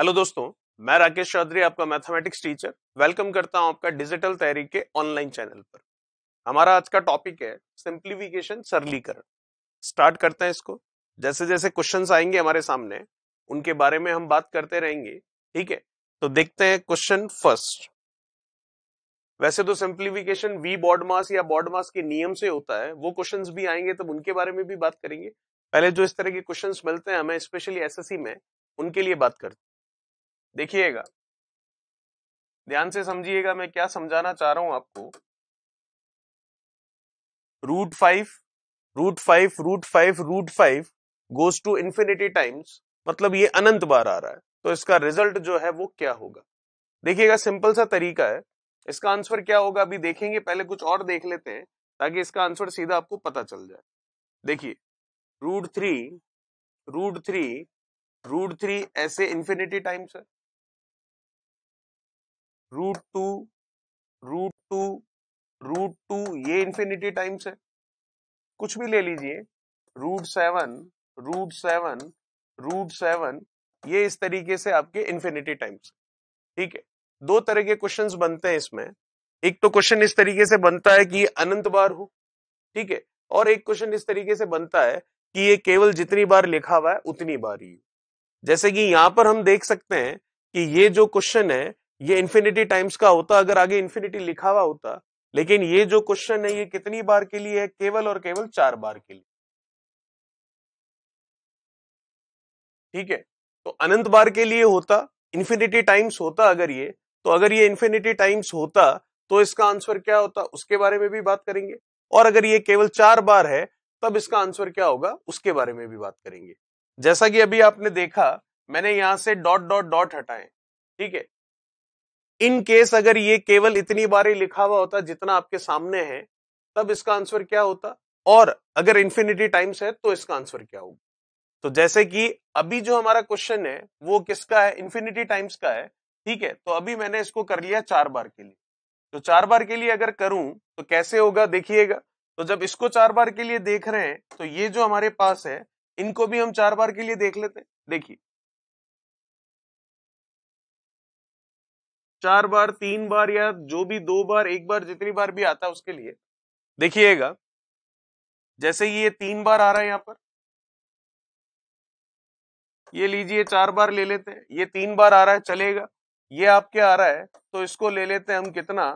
Hello दोस्तों मैं राकेश चौधरी आपका मैथमेटिक्स टीचर वेलकम करता हूं आपका डिजिटल तैयारी के ऑनलाइन चैनल पर हमारा आज का टॉपिक है सिंप्लीफिकेशन सरलीकरण स्टार्ट करते हैं इसको जैसे जैसे क्वेश्चन आएंगे हमारे सामने उनके बारे में हम बात करते रहेंगे ठीक है तो देखते हैं क्वेश्चन फर्स्ट वैसे तो सिंप्लीफिकेशन वी बॉड मास या बॉड मास के नियम से होता है वो क्वेश्चन भी आएंगे तब तो उनके बारे में भी बात करेंगे पहले जो इस तरह के क्वेश्चन मिलते हैं हमें स्पेशली एस में उनके लिए बात करते हैं देखिएगा ध्यान से समझिएगा मैं क्या समझाना चाह रहा हूं आपको root five root five root five root five goes to infinity times मतलब ये अनंत बार आ रहा है तो इसका रिजल्ट जो है वो क्या होगा देखिएगा सिंपल सा तरीका है इसका आंसर क्या होगा अभी देखेंगे पहले कुछ और देख लेते हैं ताकि इसका आंसर सीधा आपको पता चल जाए देखिए root three root three root three ऐसे इंफिनिटी टाइम्स है root two root two root two ये इंफिनिटी टाइम्स है कुछ भी ले लीजिए root seven root seven root seven ये इस तरीके से आपके इन्फिनिटी टाइम्स ठीक है दो तरह के क्वेश्चंस बनते हैं इसमें एक तो क्वेश्चन इस तरीके से बनता है कि ये अनंत बार हो ठीक है और एक क्वेश्चन इस तरीके से बनता है कि ये केवल जितनी बार लिखा हुआ है उतनी बार ही जैसे कि यहां पर हम देख सकते हैं कि ये जो क्वेश्चन है ये इन्फिनिटी टाइम्स का होता अगर आगे इन्फिनिटी लिखा हुआ होता लेकिन ये जो क्वेश्चन है ये कितनी बार के लिए है केवल और केवल चार बार के लिए ठीक है तो अनंत बार के लिए होता इन्फिनिटी टाइम्स होता अगर ये तो अगर ये इन्फिनिटी टाइम्स होता तो इसका आंसर क्या होता उसके बारे में भी बात करेंगे और अगर ये केवल चार बार है तब इसका आंसर क्या होगा उसके बारे में भी बात करेंगे जैसा कि अभी आपने देखा मैंने यहां से डॉट डॉट डॉट हटाए ठीक है इन केस अगर ये केवल इतनी बार ही लिखा हुआ होता जितना आपके सामने है तब इसका आंसर क्या होता और अगर इंफिनिटी टाइम्स है तो इसका आंसर क्या होगा तो जैसे कि अभी जो हमारा क्वेश्चन है वो किसका है इन्फिनिटी टाइम्स का है ठीक है तो अभी मैंने इसको कर लिया चार बार के लिए तो चार बार के लिए अगर करूं तो कैसे होगा देखिएगा तो जब इसको चार बार के लिए देख रहे हैं तो ये जो हमारे पास है इनको भी हम चार बार के लिए देख लेते हैं देखिए चार बार तीन बार या जो भी दो बार एक बार जितनी बार भी आता है उसके लिए देखिएगा जैसे ये तीन बार आ रहा है यहां पर ये लीजिए चार बार ले लेते हैं ये तीन बार आ रहा है चलेगा ये आपके आ रहा है तो इसको ले लेते हैं हम कितना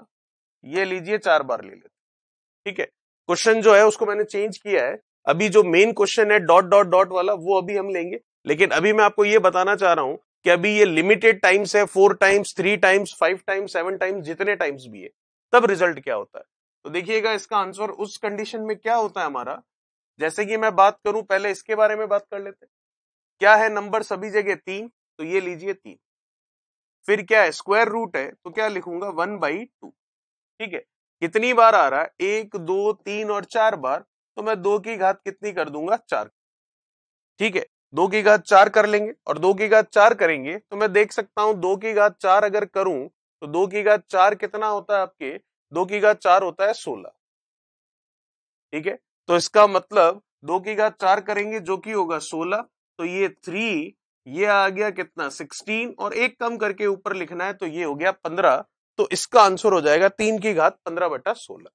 ये लीजिए चार बार ले लेते ठीक है क्वेश्चन जो है उसको मैंने चेंज किया है अभी जो मेन क्वेश्चन है डॉट डॉट डॉट वाला वो अभी हम लेंगे लेकिन अभी मैं आपको ये बताना चाह रहा हूं कि अभी ये लिमिटेड टाइम्स है four times three times five times seven times जितने टाइम्स भी है तब रिजल्ट क्या होता है तो देखिएगा इसका आंसर उस कंडीशन में क्या होता है हमारा जैसे कि मैं बात करूं पहले इसके बारे में बात कर लेते हैं क्या है नंबर सभी जगह तीन तो ये लीजिए तीन फिर क्या है स्क्वायर रूट है तो क्या लिखूंगा वन बाई टू ठीक है कितनी बार आ रहा है एक दो तीन और चार बार तो मैं दो की घात कितनी कर दूंगा चार ठीक है दो की घात चार कर लेंगे और दो की घात चार करेंगे तो मैं देख सकता हूं दो की घात चार अगर करूं तो दो की घात चार कितना होता है आपके दो की घात चार होता है सोलह ठीक है तो इसका मतलब दो की घात चार करेंगे जो कि होगा सोलह तो ये थ्री ये आ गया कितना सिक्सटीन और एक कम करके ऊपर लिखना है तो ये हो गया पंद्रह तो इसका आंसर हो जाएगा तीन की घात पंद्रह बटा सोलह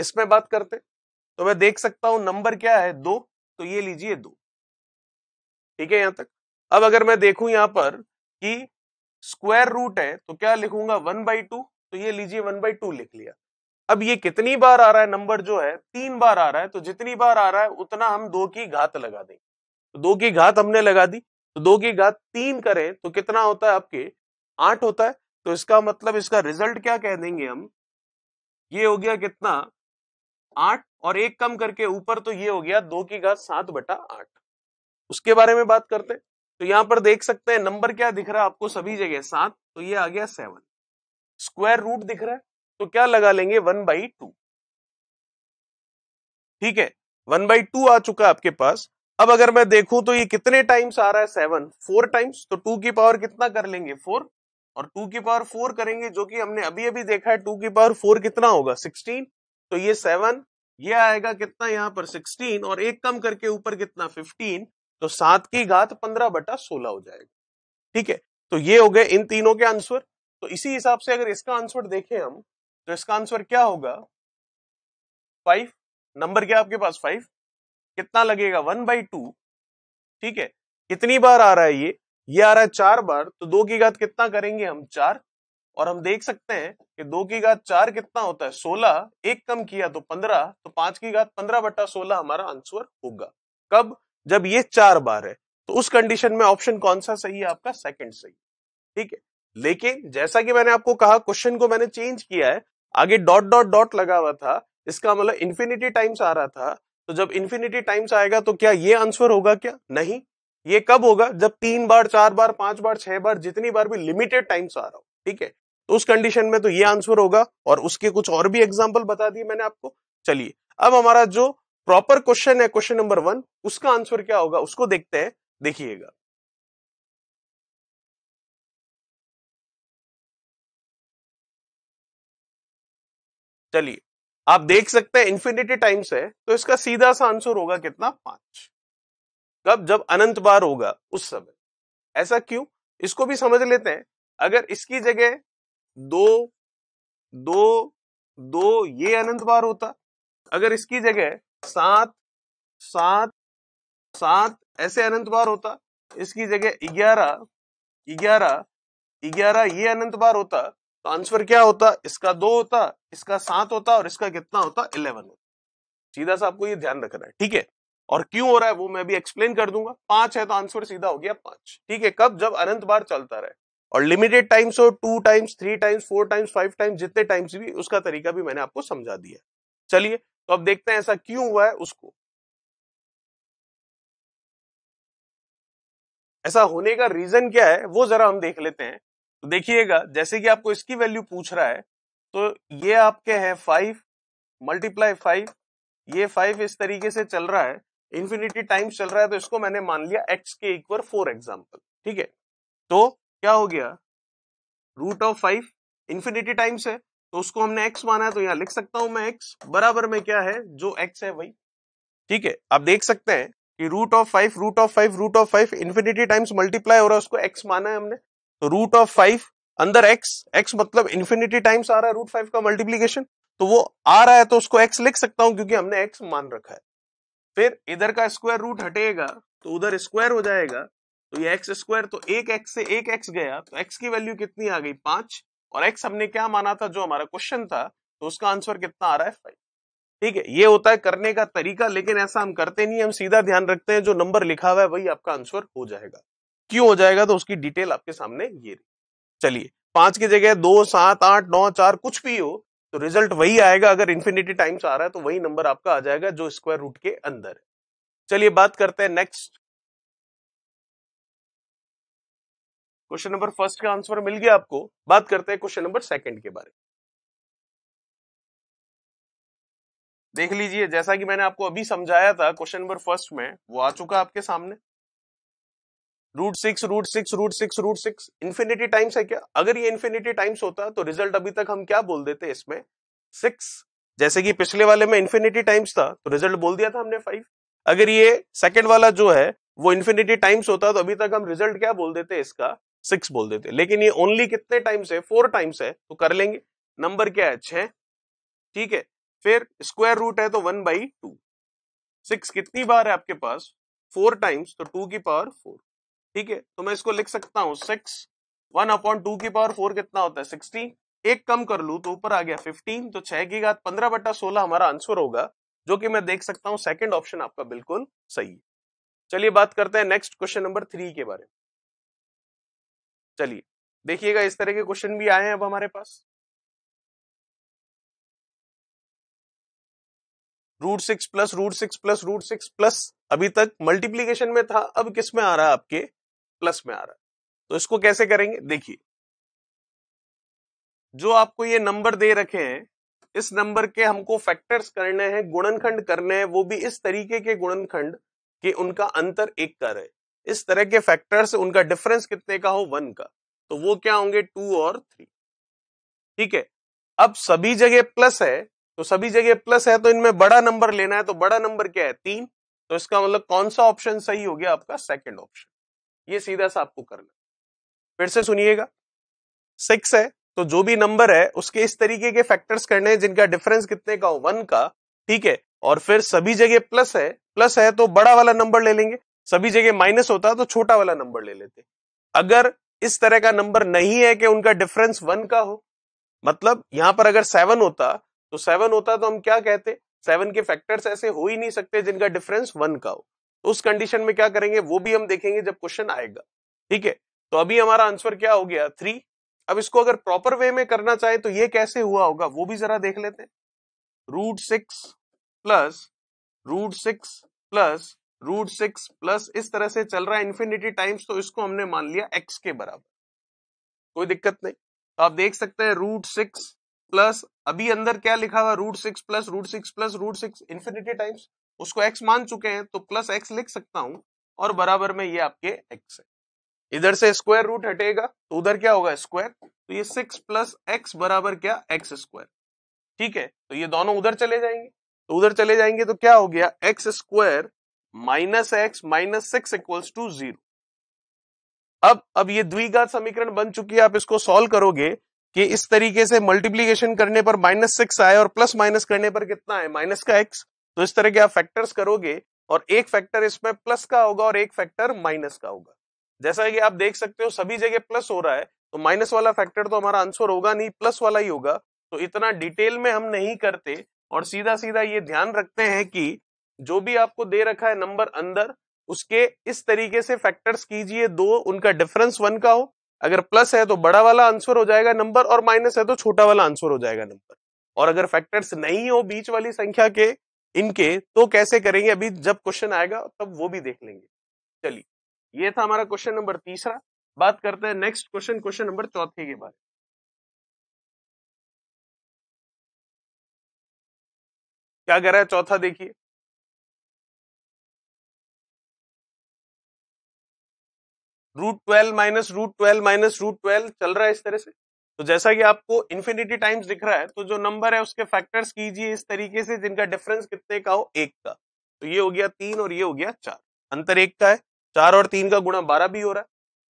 इसमें बात करते तो मैं देख सकता हूं नंबर क्या है दो तो ये लीजिए दो ठीक है यहां तक अब अगर मैं देखूं यहां पर कि स्क्वायर रूट है तो क्या लिखूंगा वन बाई टू तो ये लीजिए वन बाई टू लिख लिया अब ये कितनी बार आ रहा है नंबर जो है तीन बार आ रहा है तो जितनी बार आ रहा है उतना हम दो की घात लगा देंगे तो दो की घात हमने लगा दी तो दो की घात तीन करें तो कितना होता है आपके आठ होता है तो इसका मतलब इसका रिजल्ट क्या कह देंगे हम ये हो गया कितना आठ और एक कम करके ऊपर तो ये हो गया दो की घात सात बटा आठ उसके बारे में बात करते हैं तो यहां पर देख सकते हैं नंबर क्या दिख रहा है आपको सभी जगह सात तो ये आ गया सेवन स्क्वायर रूट दिख रहा है तो क्या लगा लेंगे वन बाई टू ठीक है वन बाई टू आ चुका है आपके पास अब अगर मैं देखूं तो ये कितने टाइम्स आ रहा है सेवन फोर टाइम्स तो टू की पावर कितना कर लेंगे फोर और टू की पावर फोर करेंगे जो कि हमने अभी अभी देखा है टू की पावर फोर कितना होगा सिक्सटीन तो ये सेवन ये आएगा कितना यहाँ पर सिक्सटीन और एक कम करके ऊपर कितना फिफ्टीन तो सात की घात पंद्रह बटा सोलह हो जाएगा ठीक है तो ये हो गए इन तीनों के आंसर तो इसी हिसाब से अगर इसका आंसर देखें हम तो इसका आंसर क्या होगा फाइव नंबर क्या आपके पास फाइव कितना लगेगा वन बाई टू ठीक है कितनी बार आ रहा है ये ये आ रहा है चार बार तो दो की घात कितना करेंगे हम चार और हम देख सकते हैं कि दो की घात चार कितना होता है सोलह एक कम किया तो पंद्रह तो पांच की घात पंद्रह बट्टा सोलह हमारा आंसर होगा कब जब ये चार बार है तो उस कंडीशन में ऑप्शन कौन सा सही है आपका सेकंड सही ठीक है लेकिन जैसा कि मैंने आपको कहा क्वेश्चन को मैंने चेंज किया है आगे डॉट डॉट डॉट लगा हुआ था इसका मतलब इन्फिनिटी टाइम्स आ रहा था तो जब इन्फिनिटी टाइम्स आएगा तो क्या ये आंसर होगा क्या नहीं ये कब होगा जब तीन बार चार बार पांच बार छह बार जितनी बार भी लिमिटेड टाइम्स आ रहा हो ठीक है तो उस कंडीशन में तो ये आंसर होगा और उसके कुछ और भी एग्जाम्पल बता दिए मैंने आपको चलिए अब हमारा जो प्रॉपर क्वेश्चन है क्वेश्चन नंबर वन उसका आंसर क्या होगा उसको देखते हैं देखिएगा चलिए आप देख सकते हैं इंफिनिटी टाइम्स है तो इसका सीधा सा आंसर होगा कितना पांच कब जब अनंत बार होगा उस समय ऐसा क्यों इसको भी समझ लेते हैं अगर इसकी जगह दो दो दो ये अनंत बार होता अगर इसकी जगह सात सात सात ऐसे अनंत बार होता इसकी जगह ग्यारह ग्यारह ग्यारह ये अनंत बार होता तो आंसर क्या होता इसका दो होता इसका सात होता और इसका कितना होता इलेवन होता सीधा सा आपको ये ध्यान रखना है ठीक है और क्यों हो रहा है वो मैं भी एक्सप्लेन कर दूंगा पांच है तो आंसर सीधा हो गया पांच ठीक है कब जब अनंत बार चलता रहे और लिमिटेड टाइम्स हो two times three times four times five times जितने टाइम्स भी उसका तरीका भी मैंने आपको समझा दिया चलिए तो अब देखते हैं ऐसा क्यों हुआ है उसको ऐसा होने का रीजन क्या है वो जरा हम देख लेते हैं तो देखिएगा जैसे कि आपको इसकी वैल्यू पूछ रहा है तो ये आपके हैं फाइव मल्टीप्लाई फाइव ये फाइव इस तरीके से चल रहा है इन्फिनिटी टाइम्स चल रहा है तो इसको मैंने मान लिया एक्स के इक्वल फोर एग्जाम्पल ठीक है तो क्या हो गया root of five infinity times है तो उसको हमने एक्स माना है तो यहाँ लिख सकता हूं मैं एक्स बराबर में क्या है जो एक्स है वही ठीक है आप देख सकते हैं कि root of five root of five root of five infinity times multiply हो रहा है उसको एक्स माना है हमने तो रूट ऑफ फाइव अंदर एक्स एक्स मतलब इन्फिनिटी टाइम्स आ रहा है रूट फाइव का मल्टीप्लीकेशन तो वो आ रहा है तो उसको एक्स लिख सकता हूं क्योंकि हमने एक्स मान रखा है फिर इधर का स्क्वायर रूट हटेगा तो उधर स्क्वायर हो जाएगा तो ये एक्स स्क्वायर तो एक एक्स से एक एक्स गया तो एक्स की वैल्यू कितनी आ गई पांच और एक्स हमने क्या माना था जो हमारा क्वेश्चन था तो उसका आंसर कितना आ रहा है फाइव ठीक है ये होता है करने का तरीका लेकिन ऐसा हम करते नहीं हम सीधा ध्यान रखते हैं जो नंबर लिखा हुआ है वही आपका आंसर हो जाएगा क्यों हो जाएगा तो उसकी डिटेल आपके सामने ये चलिए पांच की जगह दो सात आठ नौ चार कुछ भी हो तो रिजल्ट वही आएगा अगर इन्फिनिटी टाइम्स आ रहा है तो वही नंबर आपका आ जाएगा जो स्क्वायर रूट के अंदर है चलिए बात करते हैं नेक्स्ट क्वेश्चन नंबर फर्स्ट का आंसर मिल गया आपको बात करते हैं क्वेश्चन नंबर सेकंड के बारे में देख लीजिए जैसा कि मैंने आपको अभी समझाया था क्वेश्चन नंबर फर्स्ट में वो आ चुका आपके सामने root six root six root six root six infinity times है क्या अगर ये इन्फिनिटी टाइम्स होता तो रिजल्ट अभी तक हम क्या बोल देते इसमें सिक्स जैसे कि पिछले वाले में इन्फिनिटी टाइम्स था तो रिजल्ट बोल दिया था हमने फाइव अगर ये सेकेंड वाला जो है वो इन्फिनिटी टाइम्स होता तो अभी तक हम रिजल्ट क्या बोल देते इसका सिक्स बोल देते लेकिन ये ओनली कितने टाइम्स है फोर टाइम्स है तो कर लेंगे नंबर क्या है छह ठीक है फिर स्क्वायर रूट है तो वन बाई टू सिक्स कितनी बार है आपके पास फोर टाइम्स तो टू की पावर फोर ठीक है तो मैं इसको लिख सकता हूं सिक्स वन अपॉन टू की पावर फोर कितना होता है सिक्सटीन एक कम कर लू तो ऊपर आ गया फिफ्टीन तो छह की घात पंद्रह बटा सोलह हमारा आंसर होगा जो कि मैं देख सकता हूं सेकंड ऑप्शन आपका बिल्कुल सही है चलिए बात करते हैं नेक्स्ट क्वेश्चन नंबर थ्री के बारे में चलिए देखिएगा इस तरह के क्वेश्चन भी आए हैं अब हमारे पास root six plus root six plus root six plus अभी तक मल्टीप्लीकेशन में था अब किस में आ रहा है आपके प्लस में आ रहा है तो इसको कैसे करेंगे देखिए जो आपको ये नंबर दे रखे हैं इस नंबर के हमको फैक्टर्स करने हैं गुणनखंड करने हैं वो भी इस तरीके के गुणनखंड कि उनका अंतर एक का रहे इस तरह के फैक्टर्स उनका डिफरेंस कितने का हो वन का तो वो क्या होंगे टू और थ्री ठीक है अब सभी जगह प्लस है तो सभी जगह प्लस है तो इनमें बड़ा नंबर लेना है तो बड़ा नंबर क्या है तीन तो इसका मतलब कौन सा ऑप्शन सही हो गया आपका सेकंड ऑप्शन ये सीधा सा आपको करना फिर से सुनिएगा सिक्स है तो जो भी नंबर है उसके इस तरीके के फैक्टर्स करने हैं जिनका डिफरेंस कितने का हो वन का ठीक है और फिर सभी जगह प्लस है प्लस है तो बड़ा वाला नंबर ले लेंगे सभी जगह माइनस होता तो छोटा वाला नंबर ले लेते अगर इस तरह का नंबर नहीं है कि उनका डिफरेंस वन का हो मतलब यहां पर अगर सेवन होता तो सेवन होता तो हम क्या कहते सेवन के फैक्टर्स ऐसे हो ही नहीं सकते जिनका डिफरेंस वन का हो तो उस कंडीशन में क्या करेंगे वो भी हम देखेंगे जब क्वेश्चन आएगा ठीक है तो अभी हमारा आंसर क्या हो गया थ्री अब इसको अगर प्रॉपर वे में करना चाहे तो ये कैसे हुआ होगा वो भी जरा देख लेते root six plus root six plus root six plus इस तरह से चल रहा है इन्फिनिटी टाइम्स तो इसको हमने मान लिया एक्स के बराबर कोई दिक्कत नहीं तो आप देख सकते हैं रूट सिक्स प्लस अभी अंदर क्या लिखा हुआ root six plus root six plus root six infinity times उसको एक्स मान चुके हैं तो प्लस एक्स लिख सकता हूं और बराबर में ये आपके एक्स है इधर से स्क्वायर रूट हटेगा तो उधर क्या होगा स्क्वायर तो ये सिक्स प्लस एक्स बराबर क्या एक्स स्क्वायर ठीक है तो ये दोनों उधर चले जाएंगे तो उधर चले जाएंगे तो क्या हो गया X square minus X minus six equals to zero अब अब ये द्विघात समीकरण बन चुकी है आप इसको सॉल्व करोगे कि इस तरीके से मल्टीप्लीकेशन करने पर माइनस सिक्स आए और प्लस माइनस करने पर कितना है माइनस का एक्स तो इस तरह के आप फैक्टर्स करोगे और एक फैक्टर इसमें प्लस का होगा और एक फैक्टर माइनस का होगा जैसा कि आप देख सकते हो सभी जगह प्लस हो रहा है तो माइनस वाला फैक्टर तो हमारा आंसर होगा नहीं प्लस वाला ही होगा तो इतना डिटेल में हम नहीं करते और सीधा सीधा ये ध्यान रखते हैं कि जो भी आपको दे रखा है नंबर अंदर उसके इस तरीके से फैक्टर्स कीजिए दो उनका डिफरेंस वन का हो अगर प्लस है तो बड़ा वाला आंसर हो जाएगा नंबर और माइनस है तो छोटा वाला आंसर हो जाएगा नंबर और अगर फैक्टर्स नहीं हो बीच वाली संख्या के इनके तो कैसे करेंगे अभी जब क्वेश्चन आएगा तब वो भी देख लेंगे चलिए ये था हमारा क्वेश्चन नंबर तीसरा बात करते हैं नेक्स्ट क्वेश्चन क्वेश्चन नंबर चौथे के बारे में क्या कह रहा है चौथा देखिए root twelve minus root twelve minus root twelve चल रहा है इस तरह से तो जैसा कि आपको इन्फिनिटी टाइम्स दिख रहा है तो जो नंबर है उसके फैक्टर्स कीजिए इस तरीके से जिनका डिफरेंस कितने का हो एक का तो ये हो गया तीन और ये हो गया चार अंतर एक का है चार और तीन का गुणा बारह भी हो रहा है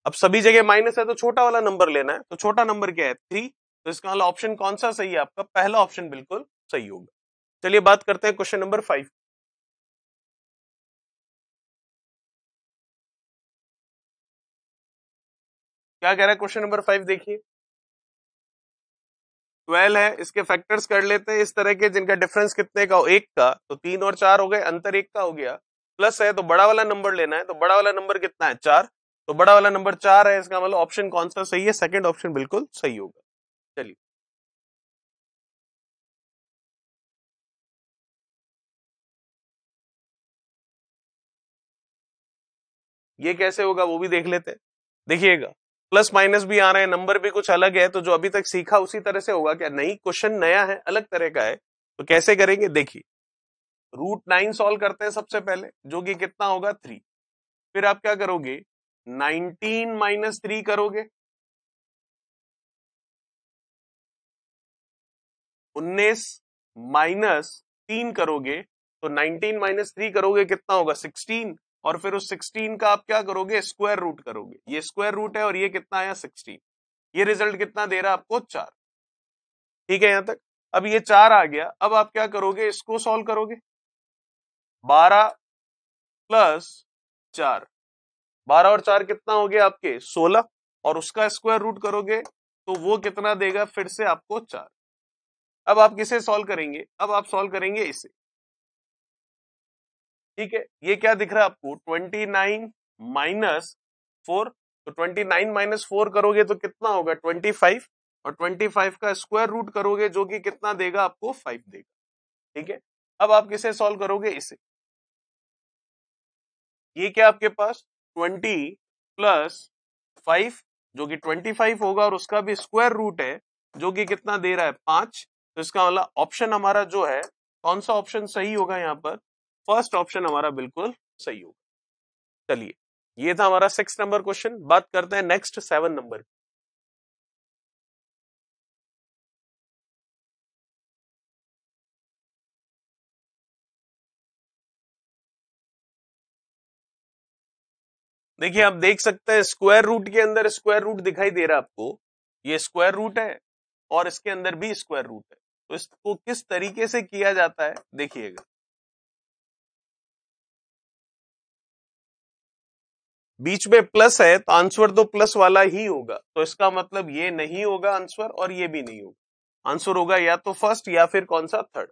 अब सभी जगह माइनस है तो छोटा वाला नंबर लेना है तो छोटा नंबर क्या है थ्री तो इसका वाला ऑप्शन कौन सा सही है आपका पहला ऑप्शन बिल्कुल सही होगा चलिए बात करते हैं क्वेश्चन नंबर फाइव क्या कह रहा है क्वेश्चन नंबर फाइव देखिए ट्वेल्व है इसके फैक्टर्स कर लेते हैं इस तरह के जिनका डिफरेंस कितने का हो एक का तो तीन और चार हो गए अंतर एक का हो गया प्लस है तो बड़ा वाला नंबर लेना है तो बड़ा वाला नंबर कितना है चार तो बड़ा वाला नंबर चार है इसका मतलब ऑप्शन कौन सा सही है सेकंड ऑप्शन बिल्कुल सही होगा चलिए ये कैसे होगा वो भी देख लेते हैं देखिएगा प्लस माइनस भी आ रहे हैं नंबर भी कुछ अलग है तो जो अभी तक सीखा उसी तरह से होगा क्या नहीं क्वेश्चन नया है अलग तरह का है तो कैसे करेंगे देखिए रूट नाइन सॉल्व करते हैं सबसे पहले जो कि कितना होगा थ्री फिर आप क्या करोगे नाइनटीन माइनस थ्री करोगे उन्नीस माइनस तीन करोगे तो नाइनटीन माइनस थ्री करोगे कितना होगा सिक्सटीन और फिर उस 16 का आप क्या करोगे स्क्वायर रूट करोगे ये स्क्वायर रूट है और ये कितना आया 16 ये रिजल्ट कितना दे रहा है आपको चार ठीक है यहां तक अब ये चार आ गया अब आप क्या करोगे इसको सॉल्व करोगे बारह प्लस चार बारह और चार कितना हो गया आपके सोलह और उसका स्क्वायर रूट करोगे तो वो कितना देगा फिर से आपको चार अब आप किसे सॉल्व करेंगे अब आप सॉल्व करेंगे इसे ठीक है ये क्या दिख रहा है आपको ट्वेंटी नाइन माइनस फोर तो ट्वेंटी नाइन माइनस फोर करोगे तो कितना होगा ट्वेंटी फाइव और ट्वेंटी फाइव का स्क्वायर रूट करोगे जो कि कितना देगा आपको फाइव देगा ठीक है अब आप किसे सॉल्व करोगे इसे ये क्या आपके पास ट्वेंटी प्लस फाइव जो कि ट्वेंटी फाइव होगा और उसका भी स्क्वायर रूट है जो कि कितना दे रहा है पांच तो इसका वाला मतलब ऑप्शन हमारा जो है कौन सा ऑप्शन सही होगा यहाँ पर फर्स्ट ऑप्शन हमारा बिल्कुल सही होगा चलिए ये था हमारा सिक्स नंबर क्वेश्चन बात करते हैं नेक्स्ट सेवन नंबर देखिए आप देख सकते हैं स्क्वायर रूट के अंदर स्क्वायर रूट दिखाई दे रहा है आपको ये स्क्वायर रूट है और इसके अंदर भी स्क्वायर रूट है तो इसको किस तरीके से किया जाता है देखिएगा बीच में प्लस है तो आंसर तो प्लस वाला ही होगा तो इसका मतलब ये नहीं होगा आंसर और ये भी नहीं होगा आंसर होगा या तो फर्स्ट या फिर कौन सा थर्ड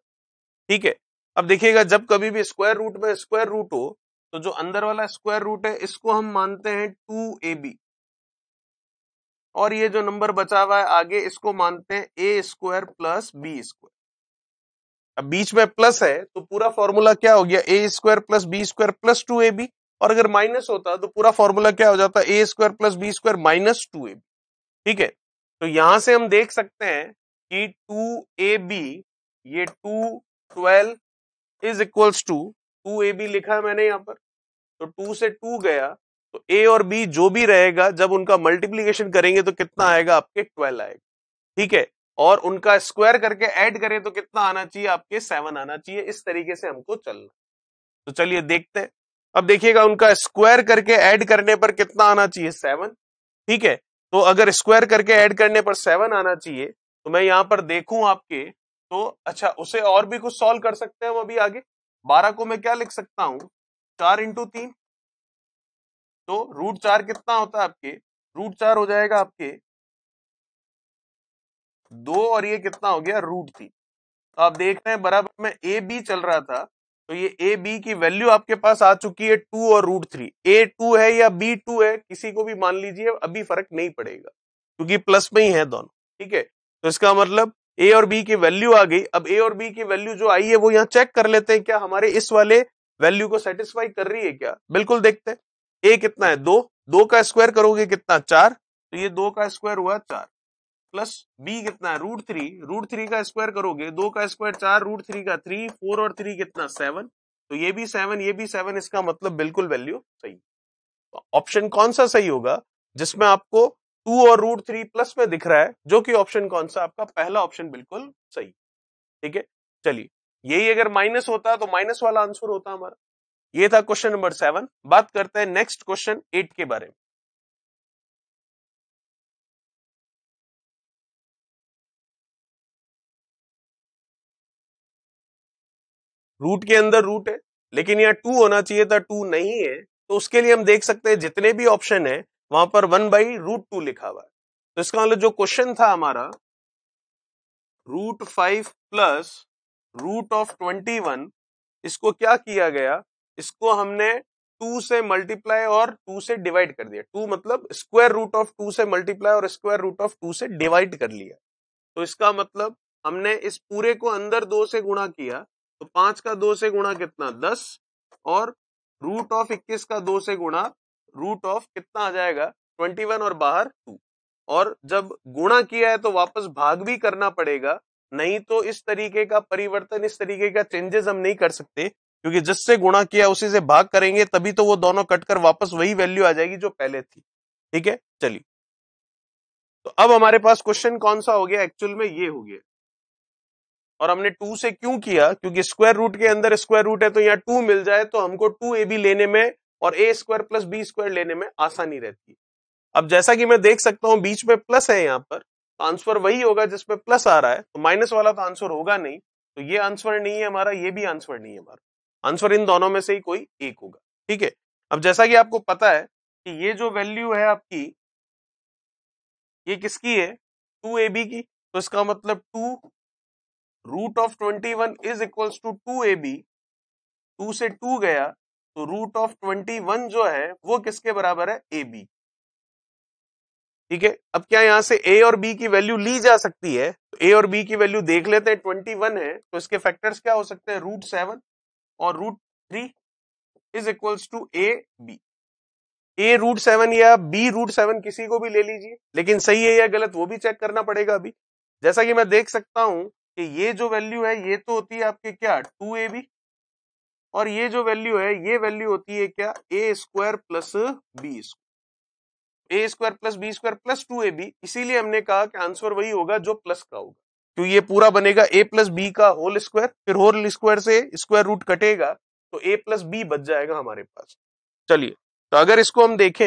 ठीक है अब देखिएगा जब कभी भी स्क्वायर रूट में स्क्वायर रूट हो तो जो अंदर वाला स्क्वायर रूट है इसको हम मानते हैं टू ए बी और ये जो नंबर बचा हुआ है आगे इसको मानते हैं A square plus B square अब बीच में प्लस है तो पूरा फॉर्मूला क्या हो गया A square plus B square plus two A B और अगर माइनस होता तो पूरा फॉर्मूला क्या हो जाता A square plus B square minus two A B ठीक है तो यहां से हम देख सकते हैं कि टू ए बी ये two twelve is equals to two A B लिखा है मैंने यहां पर तो टू से टू गया तो ए और बी जो भी रहेगा जब उनका मल्टीप्लीकेशन करेंगे तो कितना आएगा आपके ट्वेल्व आएगा ठीक है और उनका स्क्वायर करके ऐड करें तो कितना आना चाहिए आपके सेवन आना चाहिए इस तरीके से हमको चलना तो चलिए देखते हैं अब देखिएगा उनका स्क्वायर करके ऐड करने पर कितना आना चाहिए सेवन ठीक है तो अगर स्क्वायर करके ऐड करने पर सेवन आना चाहिए तो मैं यहां पर देखूं आपके तो अच्छा उसे और भी कुछ सॉल्व कर सकते हैं अभी आगे बारह को मैं क्या लिख सकता हूं चार इंटू तीन तो रूट चार कितना होता है आपके रूट चार हो जाएगा आपके दो और ये कितना हो गया रूट थी तो आप देख रहे हैं बराबर में ए बी चल रहा था तो ये ए बी की वैल्यू आपके पास आ चुकी है टू और रूट थ्री ए टू है या बी टू है किसी को भी मान लीजिए अभी फर्क नहीं पड़ेगा क्योंकि प्लस में ही है दोनों ठीक है तो इसका मतलब ए और बी की वैल्यू आ गई अब ए और बी की वैल्यू जो आई है वो यहाँ चेक कर लेते हैं क्या हमारे इस वाले वैल्यू को सेटिस्फाई कर रही है क्या बिल्कुल देखते हैं ए कितना है दो दो का स्क्वायर करोगे कितना चार तो ये दो का स्क्वायर हुआ चार प्लस बी कितना है रूट थ्री रूट थ्री का स्क्वायर करोगे दो का स्क्वायर चार रूट थ्री का थ्री फोर और थ्री कितना सेवन तो ये भी सेवन ये भी सेवन इसका मतलब बिल्कुल वैल्यू सही तो ऑप्शन कौन सा सही होगा जिसमें आपको टू और रूट थ्री प्लस में दिख रहा है जो कि ऑप्शन कौन सा आपका पहला ऑप्शन बिल्कुल सही ठीक है चलिए यही अगर माइनस होता तो माइनस वाला आंसर होता हमारा ये था क्वेश्चन नंबर सेवन बात करते हैं नेक्स्ट क्वेश्चन एट के बारे में रूट के अंदर रूट है लेकिन यहाँ टू होना चाहिए था टू नहीं है तो उसके लिए हम देख सकते हैं जितने भी ऑप्शन है वहां पर वन बाई रूट टू लिखा हुआ है तो इसका मतलब जो क्वेश्चन था हमारा root five plus root of twenty one इसको क्या किया गया इसको हमने टू से मल्टीप्लाई और टू से डिवाइड कर दिया टू मतलब स्क्वायर रूट ऑफ टू से मल्टीप्लाई और स्क्वायर रूट ऑफ टू से डिवाइड कर लिया तो इसका मतलब हमने इस पूरे को अंदर दो से गुणा किया तो पांच का दो से गुणा कितना दस और रूट ऑफ इक्कीस का दो से गुणा रूट ऑफ कितना आ जाएगा ट्वेंटी वन और बाहर टू और जब गुणा किया है तो वापस भाग भी करना पड़ेगा नहीं तो इस तरीके का परिवर्तन इस तरीके का चेंजेस हम नहीं कर सकते क्योंकि जिससे गुणा किया उसी से भाग करेंगे तभी तो वो दोनों कटकर वापस वही वैल्यू आ जाएगी जो पहले थी ठीक है चलिए तो अब हमारे पास क्वेश्चन कौन सा हो गया एक्चुअल में ये हो गया और हमने टू से क्यों किया क्योंकि स्क्वायर रूट के अंदर स्क्वायर रूट है तो यहाँ टू मिल जाए तो हमको टू ए बी लेने में और A square plus B square लेने में आसानी रहती है अब जैसा कि मैं देख सकता हूँ बीच में प्लस है यहाँ पर आंसर तो वही होगा जिसपे प्लस आ रहा है तो माइनस वाला तो आंसर होगा नहीं तो ये आंसर नहीं है हमारा ये भी आंसर नहीं है हमारा आंसर इन दोनों में से ही कोई एक होगा ठीक है अब जैसा कि आपको पता है कि ये जो वैल्यू है आपकी ये किसकी है टू ए बी की तो इसका मतलब two root of twenty one is equal to two A B two से टू गया तो रूट ऑफ ट्वेंटी वन जो है वो किसके बराबर है ए बी ठीक है अब क्या यहां से ए और बी की वैल्यू ली जा सकती है तो ए और बी की वैल्यू देख लेते हैं ट्वेंटी वन है तो इसके फैक्टर्स क्या हो सकते हैं रूट सेवन और root three is equals to A B A root seven या बी रूट सेवन किसी को भी ले लीजिए लेकिन सही है या गलत वो भी चेक करना पड़ेगा अभी जैसा कि मैं देख सकता हूं कि ये जो वैल्यू है ये तो होती है आपके क्या टू ए बी और ये जो वैल्यू है ये वैल्यू होती है क्या A square plus B A square plus B square plus two A B इसीलिए हमने कहा कि आंसर वही होगा जो प्लस का होगा क्योंकि तो ये पूरा बनेगा ए प्लस बी का होल स्क्वायर फिर होल स्क्वायर से स्क्वायर रूट कटेगा तो ए प्लस बी बच जाएगा हमारे पास चलिए तो अगर इसको हम देखें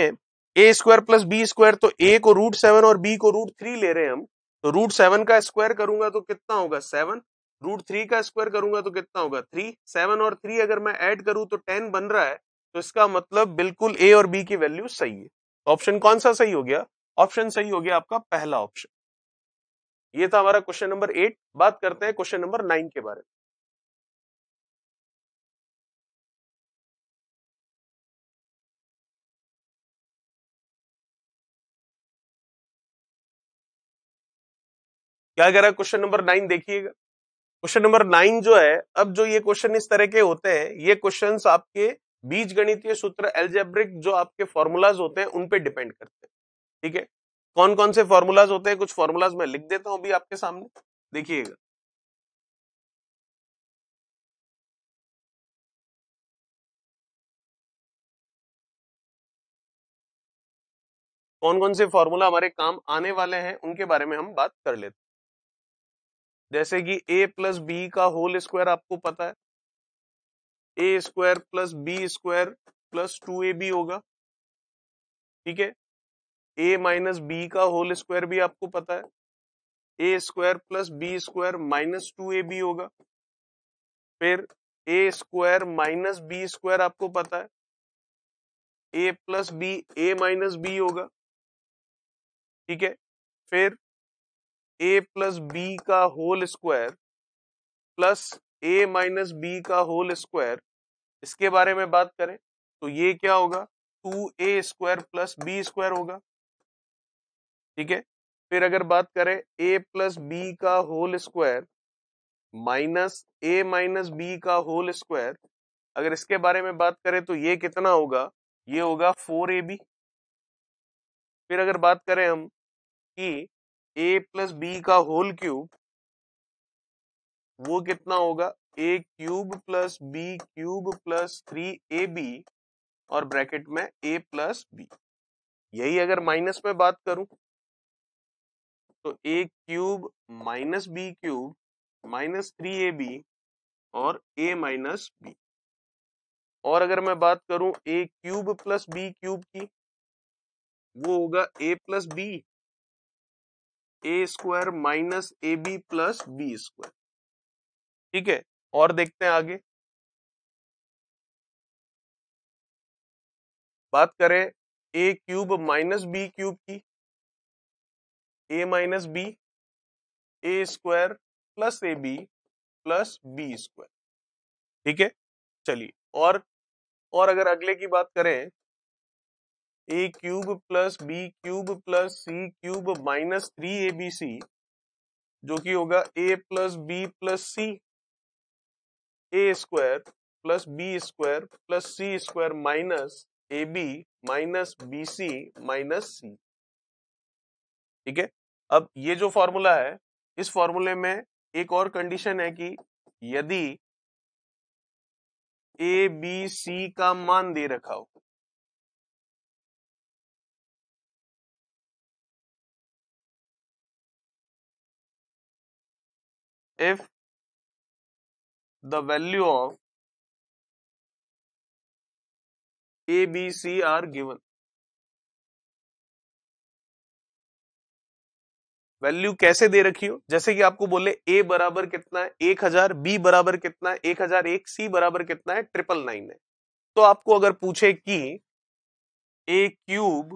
A square plus B square तो ए को रूट सेवन और बी को रूट थ्री ले रहे हैं हम तो रूट सेवन का स्क्वायर करूंगा तो कितना होगा सेवन रूट थ्री का स्क्वायर करूंगा तो कितना होगा थ्री सेवन और थ्री अगर मैं ऐड करूं तो टेन बन रहा है तो इसका मतलब बिल्कुल ए और बी की वैल्यू सही है ऑप्शन तो कौन सा सही हो गया ऑप्शन सही हो गया आपका पहला ऑप्शन ये था हमारा क्वेश्चन नंबर एट बात करते हैं क्वेश्चन नंबर नाइन के बारे में क्या कह रहा है क्वेश्चन नंबर नाइन देखिएगा क्वेश्चन नंबर नाइन जो है अब जो ये क्वेश्चन इस तरह के होते हैं ये क्वेश्चन आपके बीज गणितीय सूत्र एल्जेब्रिक जो आपके फॉर्मूलाज होते हैं उन पे डिपेंड करते हैं ठीक है कौन कौन से फॉर्मूलाज होते हैं कुछ फॉर्मूलाज मैं लिख देता हूं अभी आपके सामने देखिएगा कौन कौन से फॉर्मूला हमारे काम आने वाले हैं उनके बारे में हम बात कर लेते हैं जैसे कि ए प्लस बी का होल स्क्वायर आपको पता है A square plus B square plus two A B होगा ठीक है ए माइनस बी का होल स्क्वायर भी आपको पता है A square plus B square minus two A B होगा फिर A square minus B square आपको पता है A plus B A minus B होगा ठीक है फिर ए प्लस बी का whole square plus A minus B का होल स्क्वायर इसके बारे में बात करें तो ये क्या होगा two A square plus B square होगा ठीक है फिर अगर बात करें ए प्लस बी का whole square minus A minus B का होल स्क्वायर अगर इसके बारे में बात करें तो ये कितना होगा ये होगा फोर ए बी फिर अगर बात करें हम कि ए प्लस बी का होल क्यूब वो कितना होगा A cube plus B cube plus three A B और ब्रैकेट में ए प्लस बी यही अगर माइनस में बात करूं तो A cube minus B cube minus three A B और ए माइनस बी और अगर मैं बात करूं A cube plus B cube की वो होगा A plus B A square minus A B plus B square ठीक है और देखते हैं आगे बात करें A cube minus B cube की A minus B A square plus A B plus B square ठीक है चलिए और और अगर अगले की बात करें A cube plus B cube plus C cube minus three A B C जो कि होगा A plus B plus C A square plus B square plus C square minus A B minus B C minus C ठीक है अब ये जो formula है इस फॉर्मूले में एक और कंडीशन है कि यदि ए बी सी का मान दे रखा हो if the value of a b c are given value कैसे दे रखी हो जैसे कि आपको बोले ए बराबर कितना है एक हजार बी बराबर कितना है एक हजार एक सी बराबर कितना है ट्रिपल नाइन है तो आपको अगर पूछे कि A cube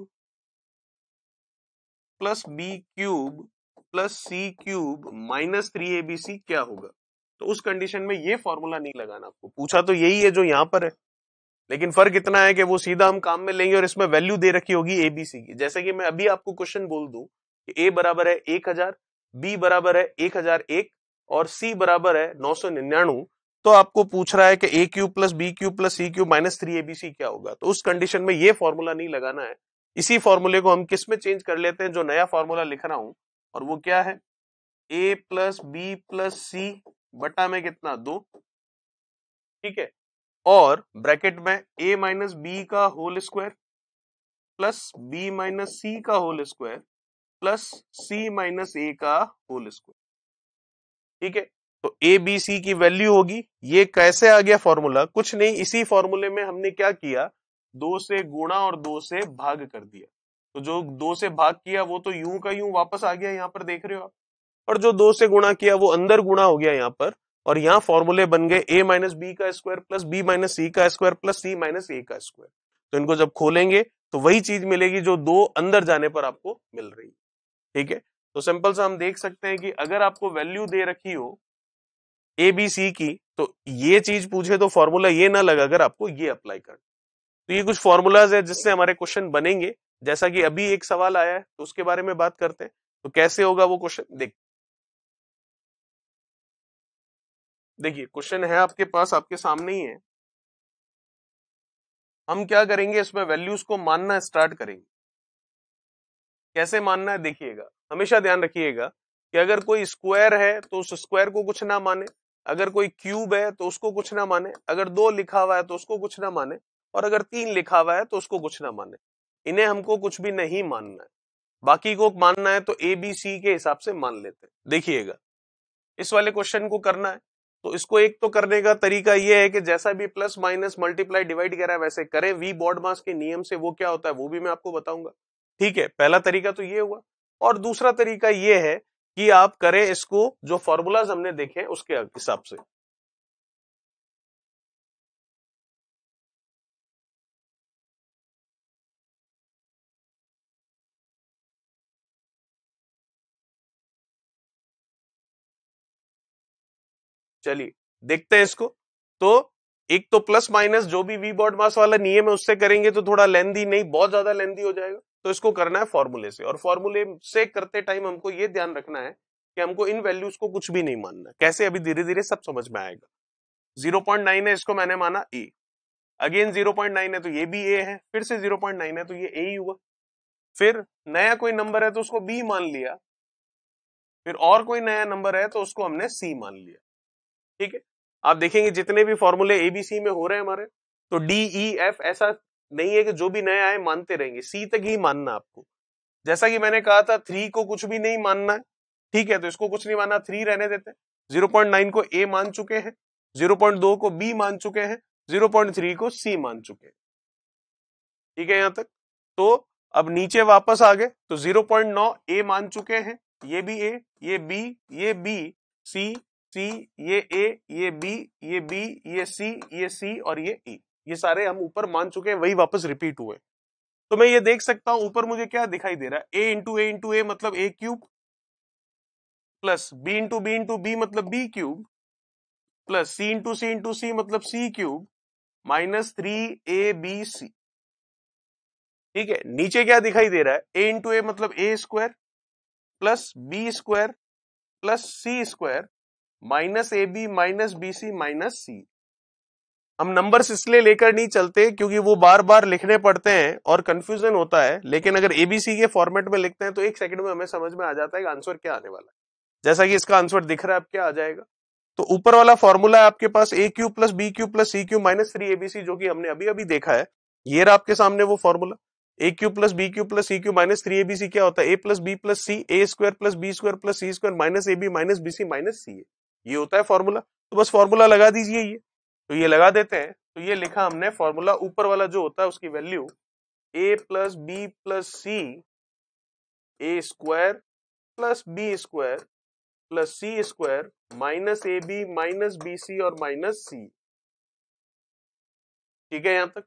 plus B cube plus C cube minus three A B C क्या होगा तो उस कंडीशन में ये फॉर्मूला नहीं लगाना आपको पूछा तो यही है जो यहाँ पर है लेकिन फर्क इतना है कि वो सीधा हम काम में लेंगे और इसमें वैल्यू दे रखी होगी ए बी सी की जैसे कि मैं अभी आपको क्वेश्चन बोल दू कि ए बराबर है एक हजार बी बराबर है एक हजार एक और सी बराबर है नौ सौ निन्यानवे तो आपको पूछ रहा है कि A cube plus B cube plus C cube minus three A B C क्या होगा तो उस कंडीशन में ये फॉर्मूला नहीं लगाना है इसी फॉर्मूले को हम किस में चेंज कर लेते हैं जो नया फॉर्मूला लिख रहा हूं और वो क्या है A plus B plus C बटा में कितना दो ठीक है और ब्रैकेट में ए माइनस बी का whole square plus B minus C का whole square plus C minus A का होल स्क्वायर ठीक है तो ए बी सी की वैल्यू होगी ये कैसे आ गया फॉर्मूला कुछ नहीं इसी फॉर्मूले में हमने क्या किया दो से गुणा और दो से भाग कर दिया तो जो दो से भाग किया वो तो यूं का यूं वापस आ गया यहाँ पर देख रहे हो आप और जो दो से गुणा किया वो अंदर गुणा हो गया यहाँ पर और यहाँ फॉर्मूले बन गए ए माइनस बी का square plus B minus C का square plus C minus A का स्क्वायर तो इनको जब खोलेंगे तो वही चीज मिलेगी जो दो अंदर जाने पर आपको मिल रही ठीक है तो सिंपल सा हम देख सकते हैं कि अगर आपको वैल्यू दे रखी हो ए बी सी की तो ये चीज पूछे तो फॉर्मूला ये ना लगा अगर आपको ये अप्लाई करना तो ये कुछ फॉर्मूलाज है जिससे हमारे क्वेश्चन बनेंगे जैसा कि अभी एक सवाल आया है तो उसके बारे में बात करते हैं तो कैसे होगा वो क्वेश्चन देख देखिए क्वेश्चन है आपके पास आपके सामने ही है हम क्या करेंगे इसमें वैल्यूज को मानना स्टार्ट करेंगे कैसे मानना है देखिएगा हमेशा ध्यान रखिएगा कि अगर कोई स्क्वायर है तो उस स्क्वायर को कुछ ना माने अगर कोई क्यूब है तो उसको कुछ ना माने अगर दो लिखा हुआ है तो उसको कुछ ना माने और अगर तीन लिखा हुआ है तो उसको कुछ ना माने इन्हें हमको कुछ भी नहीं मानना है बाकी को मानना है तो ए बी सी के हिसाब से मान लेते हैं देखिएगा इस वाले क्वेश्चन को करना है तो इसको एक तो करने का तरीका यह है कि जैसा भी प्लस माइनस मल्टीप्लाई डिवाइड करा है वैसे करें वी बॉर्ड मास के नियम से वो क्या होता है वो भी मैं आपको बताऊंगा ठीक है पहला तरीका तो ये हुआ और दूसरा तरीका ये है कि आप करें इसको जो फॉर्मूलाज हमने देखे उसके हिसाब से चलिए देखते हैं इसको तो एक तो प्लस माइनस जो भी वी बॉड मास वाला नियम है उससे करेंगे तो थोड़ा लेंदी नहीं बहुत ज्यादा लेंदी हो जाएगा तो इसको करना है फॉर्मूले से और फॉर्मूले से करते टाइम हमको ये ध्यान रखना है कि हमको इन वैल्यूज को कुछ भी नहीं मानना कैसे अभी धीरे धीरे सब समझ में आएगा 0.9 है इसको मैंने माना ए अगेन 0.9 है तो ये भी ए है फिर से 0.9 है तो ये ए ही हुआ फिर नया कोई नंबर है तो उसको बी मान लिया फिर और कोई नया नंबर है तो उसको हमने सी मान लिया ठीक है आप देखेंगे जितने भी फॉर्मूले एबीसी में हो रहे हैं हमारे तो डी ई एफ ऐसा नहीं है कि जो भी नए आए मानते रहेंगे सी तक ही मानना आपको जैसा कि मैंने कहा था थ्री को कुछ भी नहीं मानना है ठीक है तो इसको कुछ नहीं मानना थ्री रहने देते हैं जीरो पॉइंट नाइन को ए मान चुके हैं जीरो पॉइंट दो को बी मान चुके हैं जीरो पॉइंट थ्री को सी मान चुके हैं ठीक है यहां तक तो अब नीचे वापस आ गए तो जीरो पॉइंट नौ ए मान चुके हैं ये भी ए ये बी ये बी सी सी ये ए ये बी ये बी ये सी ये सी और ये ई e. ये सारे हम ऊपर मान चुके हैं वही वापस रिपीट हुए तो मैं ये देख सकता हूं ऊपर मुझे क्या दिखाई दे रहा है ए इंटू ए इंटू ए मतलब A cube plus B into B into B मतलब B cube plus C into C into C मतलब C cube minus three A B C ठीक है नीचे क्या दिखाई दे रहा है ए इंटू ए मतलब A square plus B square plus C square minus A B minus B C minus C हम नंबर्स इसलिए लेकर नहीं चलते क्योंकि वो बार बार लिखने पड़ते हैं और कंफ्यूजन होता है लेकिन अगर एबीसी के फॉर्मेट में लिखते हैं तो एक सेकंड में हमें समझ में आ जाता है कि आंसर क्या आने वाला है जैसा कि इसका आंसर दिख रहा है अब क्या आ जाएगा तो ऊपर वाला फॉर्मूला है आपके पास A cube plus B cube plus C cube minus three ABC जो कि हमने अभी अभी देखा है ये रहा आपके सामने वो formula A cube plus B cube plus C cube minus three ABC क्या होता है A plus B plus C A square plus B square plus C square minus A B minus B C minus C A ये होता है formula तो बस formula लगा दीजिए ये तो ये लगा देते हैं तो ये लिखा हमने फॉर्मूला ऊपर वाला जो होता है उसकी value A plus B plus C A square plus B square plus C square minus A B minus B C और माइनस सी ठीक है यहां तक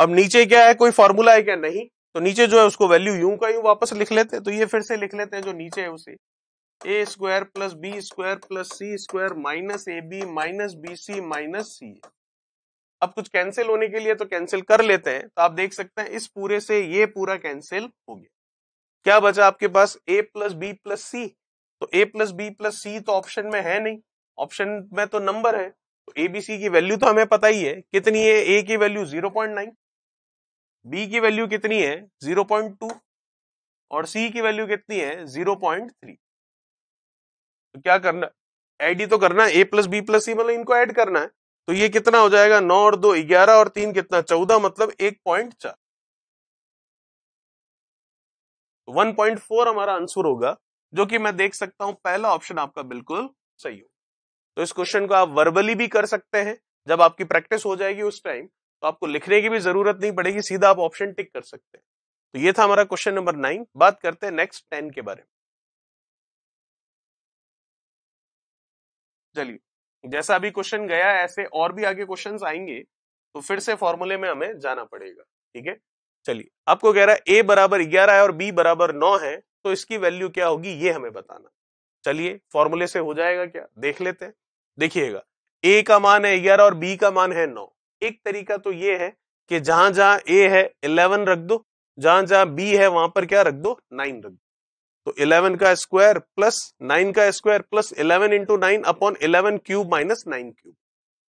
अब नीचे क्या है कोई फॉर्मूला है क्या नहीं तो नीचे जो है उसको वैल्यू यू का यू वापस लिख लेते हैं तो ये फिर से लिख लेते हैं जो नीचे है उसे A square plus B square plus C square minus A B minus B C minus C अब कुछ कैंसिल होने के लिए तो कैंसिल कर लेते हैं तो आप देख सकते हैं इस पूरे से ये पूरा कैंसिल हो गया क्या बचा आपके पास A plus B plus C तो A plus B plus C तो ऑप्शन में है नहीं ऑप्शन में तो नंबर है तो ए बी सी की वैल्यू तो हमें पता ही है कितनी है ए की value zero point nine B की वैल्यू कितनी है जीरो पॉइंट टू और सी की वैल्यू कितनी है जीरो पॉइंट थ्री तो क्या करना एड ही तो करना है A plus B plus C मतलब इनको ऐड करना है तो ये कितना हो जाएगा नौ और दो ग्यारह और तीन कितना चौदह मतलब एक पॉइंट चार तो वन पॉइंट फोर हमारा आंसर होगा जो कि मैं देख सकता हूं पहला ऑप्शन आपका बिल्कुल सही हो तो इस क्वेश्चन को आप वर्बली भी कर सकते हैं जब आपकी प्रैक्टिस हो जाएगी उस टाइम तो आपको लिखने की भी जरूरत नहीं पड़ेगी सीधा आप ऑप्शन टिक कर सकते हैं तो ये था हमारा क्वेश्चन नंबर नाइन बात करते हैं नेक्स्ट टेन के बारे में चलिए जैसा अभी क्वेश्चन गया ऐसे और भी आगे क्वेश्चंस आएंगे तो फिर से फॉर्मूले में हमें जाना पड़ेगा ठीक है चलिए आपको कह रहा है ए बराबर ग्यारह है और बी बराबर नौ है तो इसकी वैल्यू क्या होगी ये हमें बताना चलिए फॉर्मूले से हो जाएगा क्या देख लेते हैं देखिएगा ए का मान है ग्यारह और बी का मान है नौ एक तरीका तो ये है कि जहां जहां ए है इलेवन रख दो जहां जहां बी है वहां पर क्या रख दो नाइन रख दो तो 11 का स्क्वायर प्लस 9 का square plus 11 into nine upon eleven cube minus nine cube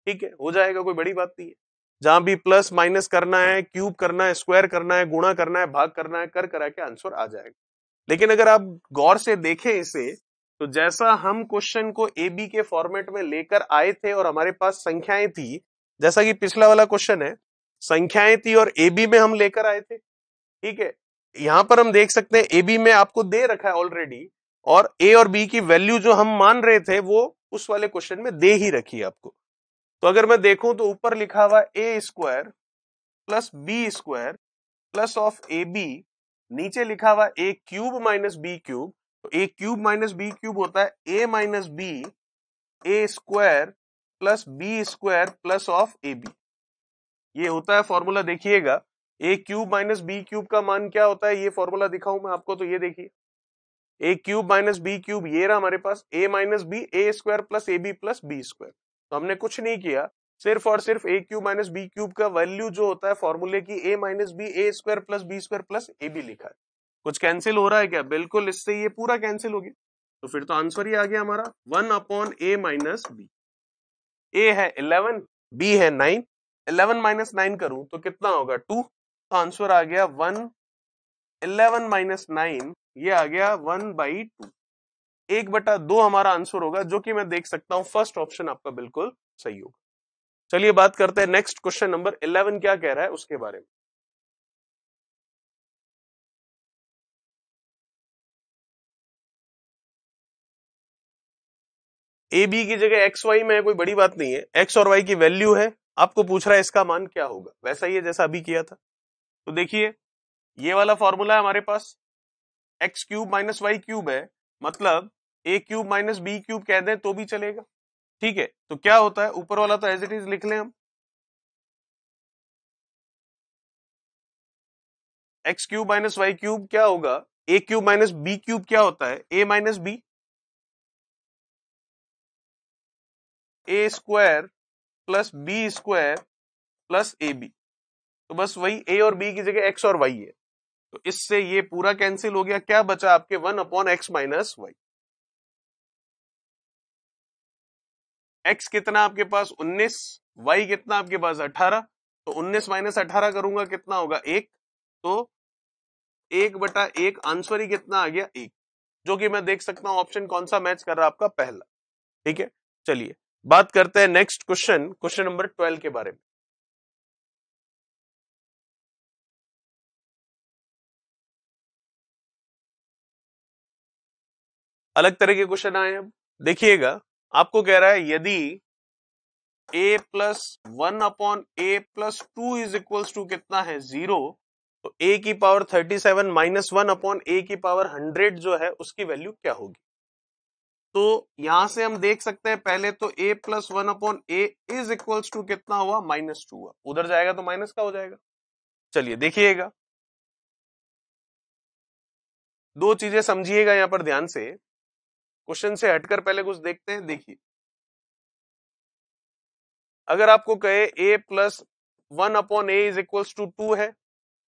ठीक है हो जाएगा कोई बड़ी बात नहीं है जहां भी प्लस माइनस करना है क्यूब करना है स्क्वायर करना है गुणा करना है भाग करना है कर करा के आंसर आ जाएगा लेकिन अगर आप गौर से देखें इसे तो जैसा हम क्वेश्चन को ए बी के फॉर्मेट में लेकर आए थे और हमारे पास संख्याएं थी जैसा कि पिछला वाला क्वेश्चन है संख्याएं थी और ए बी में हम लेकर आए थे ठीक है यहां पर हम देख सकते हैं ए बी में आपको दे रखा है ऑलरेडी और ए और बी की वैल्यू जो हम मान रहे थे वो उस वाले क्वेश्चन में दे ही रखी है आपको तो अगर मैं देखूं तो ऊपर लिखा हुआ A square plus B square plus of A B नीचे लिखा हुआ A cube minus B cube तो A cube minus B cube होता है A minus B A square plus B square plus of A B ये होता है formula देखिएगा A cube minus B cube का मान क्या होता है ये फॉर्मूला दिखाऊं मैं आपको तो ये देखिए A cube minus B cube ये रहा हमारे पास A minus B A square plus A B plus B square तो हमने कुछ नहीं किया सिर्फ और सिर्फ A cube minus B cube का वैल्यू जो होता है फॉर्मूले की A minus B A square plus B square plus A B लिखा है कुछ कैंसिल हो रहा है क्या बिल्कुल इससे ये पूरा कैंसिल हो गया तो फिर तो आंसर ही आ गया हमारा one upon A minus B A है इलेवन बी है नाइन इलेवन माइनस नाइन करूं तो कितना होगा टू आंसर आ गया वन इलेवन माइनस नाइन ये आ गया वन बाई टू एक बटा दो हमारा आंसर होगा जो कि मैं देख सकता हूं फर्स्ट ऑप्शन आपका बिल्कुल सही होगा चलिए बात करते हैं नेक्स्ट क्वेश्चन नंबर इलेवन क्या कह रहा है उसके बारे में ए बी की जगह एक्स वाई में कोई बड़ी बात नहीं है एक्स और वाई की वैल्यू है आपको पूछ रहा है इसका मान क्या होगा वैसा ही है जैसा अभी किया था तो देखिए ये वाला फॉर्मूला है हमारे पास X cube minus Y cube है मतलब A cube minus B cube कह दें तो भी चलेगा ठीक है तो क्या होता है ऊपर वाला तो एज इट इज लिख लें हम X cube minus Y cube क्या होगा A cube minus B cube क्या होता है A minus B A square plus B square plus A B तो बस वही ए और बी की जगह एक्स और वाई है तो इससे ये पूरा कैंसिल हो गया क्या बचा आपके one upon X minus Y X कितना आपके पास उन्नीस वाई कितना आपके पास अठारह तो उन्नीस माइनस अठारह करूंगा कितना होगा एक तो एक बटा एक आंसर ही कितना आ गया एक जो कि मैं देख सकता हूं ऑप्शन कौन सा मैच कर रहा है आपका पहला ठीक है चलिए बात करते हैं next question question number twelve के बारे में अलग तरह के क्वेश्चन आए अब देखिएगा आपको कह रहा है यदि a plus one upon A plus two is equal to कितना है जीरो तो a की power thirty seven minus one upon A की पावर हंड्रेड जो है उसकी वैल्यू क्या होगी तो यहां से हम देख सकते हैं पहले तो a plus one upon A is equals to कितना हुआ माइनस टू हुआ उधर जाएगा तो माइनस का हो जाएगा चलिए देखिएगा दो चीजें समझिएगा यहां पर ध्यान से क्वेश्चन से हटकर पहले कुछ देखते हैं देखिए अगर आपको कहे A plus one upon A is equals to two है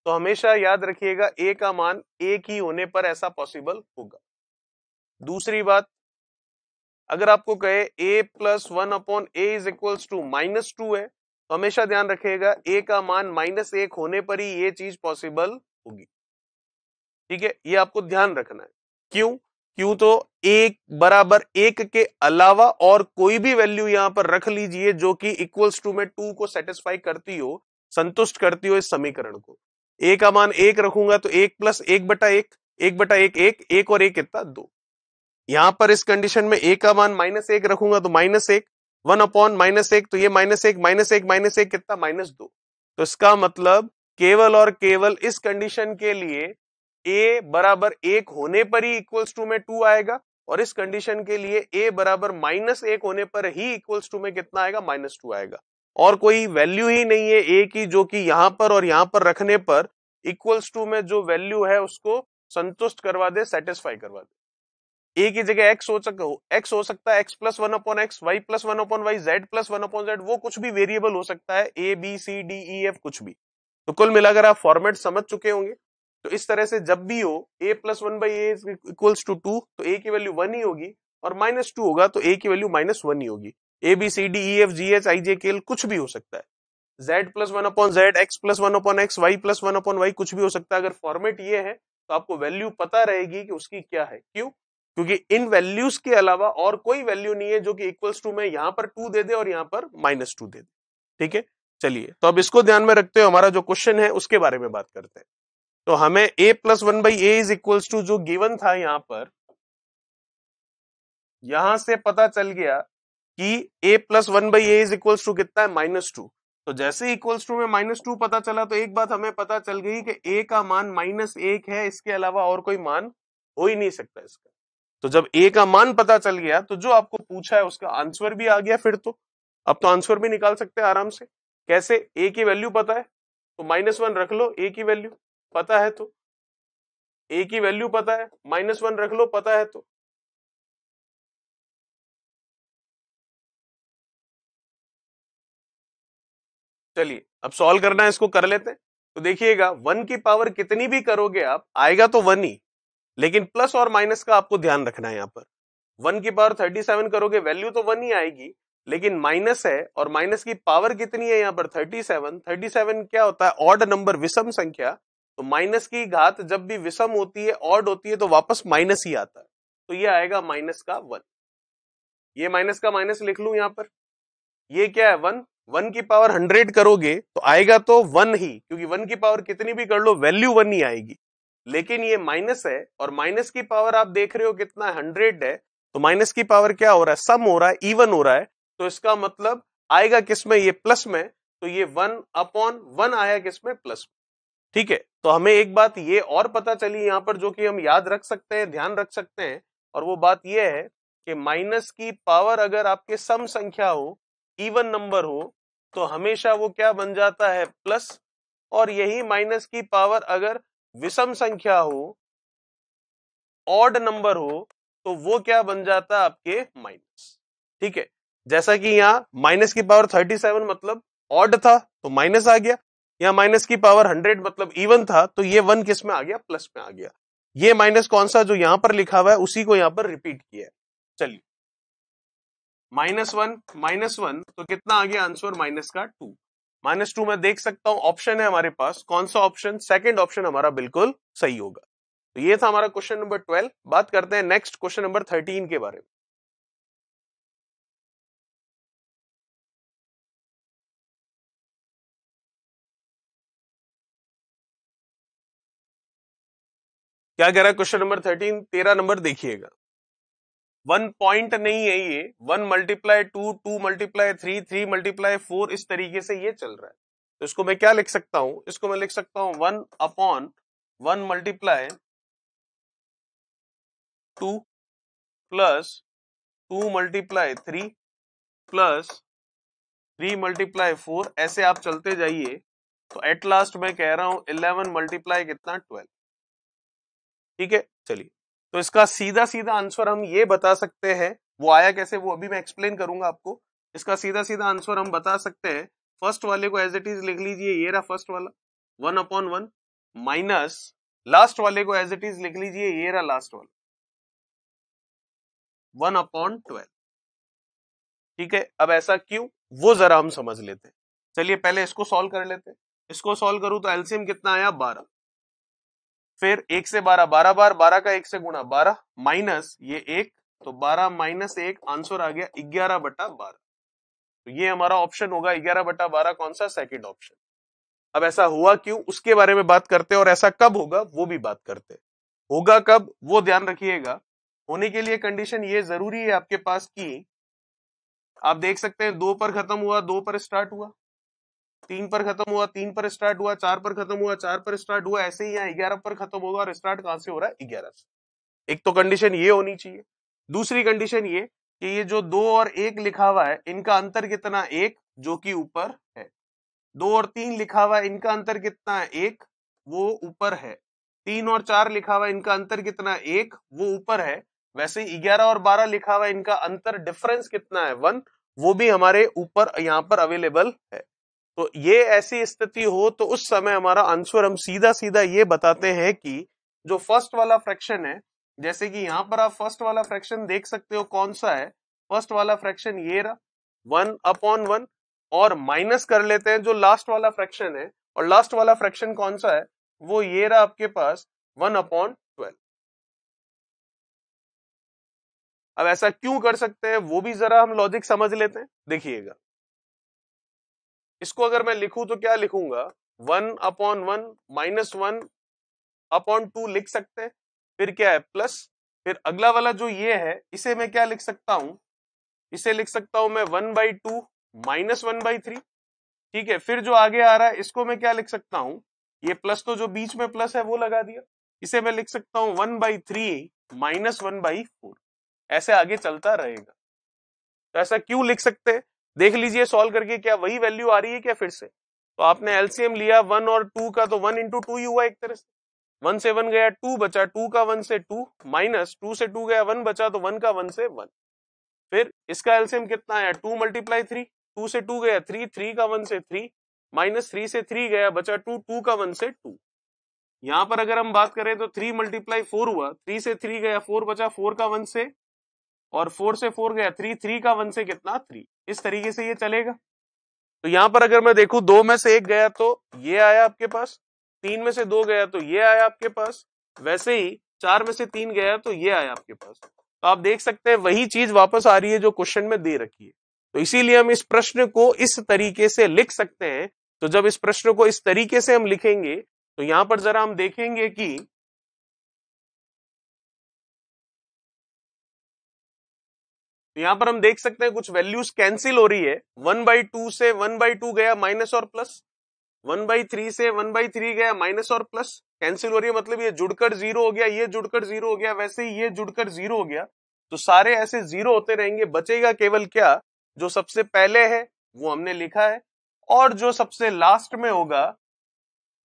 तो हमेशा याद रखिएगा ए का मान एक ही होने पर ऐसा पॉसिबल होगा दूसरी बात अगर आपको कहे A plus one upon A is equals to minus two है तो हमेशा ध्यान रखिएगा ए का मान माइनस एक होने पर ही ये चीज पॉसिबल होगी ठीक है ये आपको ध्यान रखना है क्यों क्यों तो एक बराबर एक के अलावा और कोई भी वैल्यू यहां पर रख लीजिए जो कि इक्वल्स टू में टू को सेटिस्फाई करती हो संतुष्ट करती हो इस समीकरण को ए का मान एक रखूंगा तो एक प्लस एक बटा एक एक बटा एक एक एक और एक इतना दो यहां पर इस कंडीशन में ए का मान माइनस एक रखूंगा तो माइनस एक वन अपॉन माइनस एक तो ये माइनस एक माइनस एक माइनस एक कितना माइनस दो तो इसका मतलब केवल और केवल इस कंडीशन के लिए ए बराबर एक होने पर ही इक्वल्स टू में टू आएगा और इस कंडीशन के लिए ए बराबर माइनस एक होने पर ही इक्वल्स टू में कितना आएगा माइनस टू आएगा और कोई वैल्यू ही नहीं है ए की जो कि यहां पर और यहां पर रखने पर इक्वल्स टू में जो वैल्यू है उसको संतुष्ट करवा दे सेटिस्फाई करवा दे ए की जगह एक्स हो सकता एक्स हो सकता है X plus one upon X Y plus one upon Y Z plus one upon Z वो कुछ भी वेरिएबल हो सकता है A B C D E F कुछ भी तो कुल मिलाकर आप फॉर्मेट समझ चुके होंगे तो इस तरह से जब भी हो A plus one by equals to two तो ए की वैल्यू वन ही होगी और माइनस टू होगा तो ए की वैल्यू माइनस वन ही होगी A B C D E F G H I J K L कुछ भी हो सकता है z plus one upon Z X plus one upon X Y plus one upon Y कुछ भी हो सकता है अगर फॉर्मेट ये है तो आपको वैल्यू पता रहेगी कि उसकी क्या है क्यों क्योंकि इन वैल्यूज के अलावा और कोई वैल्यू नहीं है जो कि इक्वल्स टू में यहां पर टू दे दे और यहां पर माइनस टू दे दे ठीक है चलिए तो अब इसको ध्यान में रखते हुए हमारा जो क्वेश्चन है उसके बारे में बात करते हैं तो हमें a plus one by A is equals to जो गिवन था यहां पर यहां से पता चल गया कि a plus one by A is equals to कितना है माइनस टू तो जैसे इक्वल्स टू में माइनस टू पता चला तो एक बात हमें पता चल गई कि a का मान माइनस एक है इसके अलावा और कोई मान हो ही नहीं सकता इसका तो जब a का मान पता चल गया तो जो आपको पूछा है उसका आंसर भी आ गया फिर तो अब तो आंसर भी निकाल सकते हैं आराम से कैसे a की वैल्यू पता है तो माइनस वन रख लो a की वैल्यू पता है तो ए की वैल्यू पता है माइनस वन रख लो पता है तो चलिए अब सॉल्व करना है इसको कर लेते हैं तो देखिएगा वन की पावर कितनी भी करोगे आप आएगा तो वन ही लेकिन प्लस और माइनस का आपको ध्यान रखना है यहां पर वन की पावर थर्टी सेवन करोगे वैल्यू तो वन ही आएगी लेकिन माइनस है और माइनस की पावर कितनी है यहां पर थर्टी सेवन थर्टी सेवन क्या होता है ऑड नंबर विषम संख्या तो माइनस की घात जब भी विषम होती है ऑड होती है तो वापस माइनस ही आता है तो ये आएगा माइनस का वन ये माइनस का माइनस लिख लू यहां पर ये क्या है वन वन की पावर हंड्रेड करोगे तो आएगा तो वन ही क्योंकि वन की पावर कितनी भी कर लो वैल्यू वन ही आएगी लेकिन ये माइनस है और माइनस की पावर आप देख रहे हो कितना हंड्रेड है तो माइनस की पावर क्या हो रहा है सम हो रहा है इवन हो रहा है तो इसका मतलब आएगा किसमें ये प्लस में तो ये वन अपॉन वन आया किसमें प्लस में ठीक है तो हमें एक बात ये और पता चली यहाँ पर जो कि हम याद रख सकते हैं ध्यान रख सकते हैं और वो बात यह है कि माइनस की पावर अगर आपके सम संख्या हो इवन नंबर हो तो हमेशा वो क्या बन जाता है प्लस और यही माइनस की पावर अगर विषम संख्या हो ऑड नंबर हो तो वो क्या बन जाता आपके माइनस ठीक है जैसा कि यहाँ माइनस की पावर 37 मतलब ऑड था तो माइनस आ गया यहाँ माइनस की पावर हंड्रेड मतलब इवन था तो ये वन किस में आ गया प्लस में आ गया ये माइनस कौन सा जो यहाँ पर लिखा हुआ है उसी को यहाँ पर रिपीट किया है चलिए माइनस वन माइनस वन तो कितना आ गया आंसर माइनस का टू माइनस टू मैं देख सकता हूं ऑप्शन है हमारे पास कौन सा ऑप्शन सेकंड ऑप्शन हमारा बिल्कुल सही होगा तो ये था हमारा क्वेश्चन नंबर ट्वेल्व बात करते हैं नेक्स्ट क्वेश्चन नंबर थर्टीन के बारे में क्या कह रहा है क्वेश्चन नंबर थर्टीन तेरह नंबर देखिएगा वन पॉइंट नहीं है ये one multiply two two multiply three three multiply four इस तरीके से ये चल रहा है तो इसको मैं क्या लिख सकता हूं इसको मैं लिख सकता हूं one upon one multiply two plus two multiply three plus three multiply four ऐसे आप चलते जाइए तो एट लास्ट मैं कह रहा हूं इलेवन मल्टीप्लाई कितना ट्वेल्व ठीक है चलिए तो इसका सीधा सीधा आंसर हम ये बता सकते हैं वो आया कैसे वो अभी मैं एक्सप्लेन करूंगा आपको इसका सीधा सीधा आंसर हम बता सकते हैं फर्स्ट वाले को एज इट इज लिख लीजिए ये रहा फर्स्ट वाला one upon one minus last वाले को एज इट इज लिख लीजिए ये रहा लास्ट वाला वन अपॉन ट्वेल्व ठीक है अब ऐसा क्यों वो जरा हम समझ लेते हैं चलिए पहले इसको सॉल्व कर लेते हैं इसको सॉल्व करूं तो एल्सियम कितना आया बारह फिर एक से बारह बारह बार बारह का एक से गुणा बारह माइनस ये एक तो बारह माइनस एक आंसर आ गया ग्यारह बटा बारह तो ये हमारा ऑप्शन होगा ग्यारह बटा बारह कौन सा सेकेंड ऑप्शन अब ऐसा हुआ क्यों उसके बारे में बात करते हैं और ऐसा कब होगा वो भी बात करते हैं होगा कब वो ध्यान रखिएगा होने के लिए कंडीशन ये जरूरी है आपके पास कि आप देख सकते हैं दो पर खत्म हुआ दो पर स्टार्ट हुआ तीन पर खत्म हुआ तीन पर स्टार्ट हुआ चार पर खत्म हुआ चार पर स्टार्ट हुआ ऐसे ही यहाँ ग्यारह पर खत्म होगा और स्टार्ट कहां से हो रहा है ग्यारह से एक तो कंडीशन ये होनी चाहिए दूसरी कंडीशन ये कि ये जो दो और एक लिखा हुआ है इनका अंतर कितना एक जो कि ऊपर है दो और तीन लिखा हुआ है इनका अंतर कितना है एक वो ऊपर है तीन और चार लिखा हुआ है इनका अंतर कितना एक वो ऊपर है वैसे ग्यारह और बारह लिखा हुआ है इनका अंतर डिफरेंस कितना है वन वो भी हमारे ऊपर यहाँ पर अवेलेबल है तो ये ऐसी स्थिति हो तो उस समय हमारा आंसर हम सीधा सीधा ये बताते हैं कि जो फर्स्ट वाला फ्रैक्शन है जैसे कि यहाँ पर आप फर्स्ट वाला फ्रैक्शन देख सकते हो कौन सा है फर्स्ट वाला फ्रैक्शन ये रहा वन अपॉन वन और माइनस कर लेते हैं जो लास्ट वाला फ्रैक्शन है और लास्ट वाला फ्रैक्शन कौन सा है वो ये रहा आपके पास वन अपॉन ट्वेल्व अब ऐसा क्यों कर सकते हैं वो भी जरा हम लॉजिक समझ लेते हैं देखिएगा इसको अगर मैं लिखूं तो क्या लिखूंगा one upon one minus one upon two लिख सकते हैं फिर क्या है प्लस फिर अगला वाला जो ये है इसे मैं क्या लिख सकता हूं इसे लिख सकता हूं मैं one by two minus one by three ठीक है फिर जो आगे आ रहा है इसको मैं क्या लिख सकता हूं ये प्लस तो जो बीच में प्लस है वो लगा दिया इसे मैं लिख सकता हूं one by three minus one by four ऐसे आगे चलता रहेगा तो ऐसा क्यों लिख सकते हैं देख लीजिए सॉल्व करके क्या वही वैल्यू आ रही है क्या फिर से तो आपने एलसीएम लिया वन और टू का तो वन इंटू टू ही हुआ एक तरह से वन से वन गया टू बचा टू का वन से टू माइनस टू से टू गया वन बचा तो वन का वन से वन फिर इसका एलसीएम कितना आया टू मल्टीप्लाई थ्री टू से टू गया थ्री थ्री का वन से थ्री माइनस थ्री से थ्री गया बचा टू टू का वन से टू यहां पर अगर हम बात करें तो थ्री मल्टीप्लाई फोर हुआ थ्री से थ्री गया फोर बचा फोर का वन से और फोर से फोर गया थ्री थ्री का वन से कितना थ्री इस तरीके से ये चलेगा तो यहां पर अगर मैं देखू दो में से एक गया तो ये आया आपके पास तीन में से दो गया तो ये आया आपके पास वैसे ही चार में से तीन गया तो ये आया आपके पास तो आप देख सकते हैं वही चीज वापस आ रही है जो क्वेश्चन में दे रखी है तो इसीलिए हम इस प्रश्न को इस तरीके से लिख सकते हैं तो जब इस प्रश्न को इस तरीके से हम लिखेंगे तो यहां पर जरा हम देखेंगे कि यहां पर हम देख सकते हैं कुछ वैल्यूज कैंसिल हो रही है वन बाई टू से वन बाई टू गया माइनस और प्लस वन बाई थ्री से वन बाई थ्री गया माइनस और प्लस कैंसिल हो रही है मतलब ये जुड़कर जीरो हो गया ये जुड़कर जीरो हो गया वैसे ही ये जुड़कर जीरो हो गया तो सारे ऐसे जीरो होते रहेंगे बचेगा केवल क्या जो सबसे पहले है वो हमने लिखा है और जो सबसे लास्ट में होगा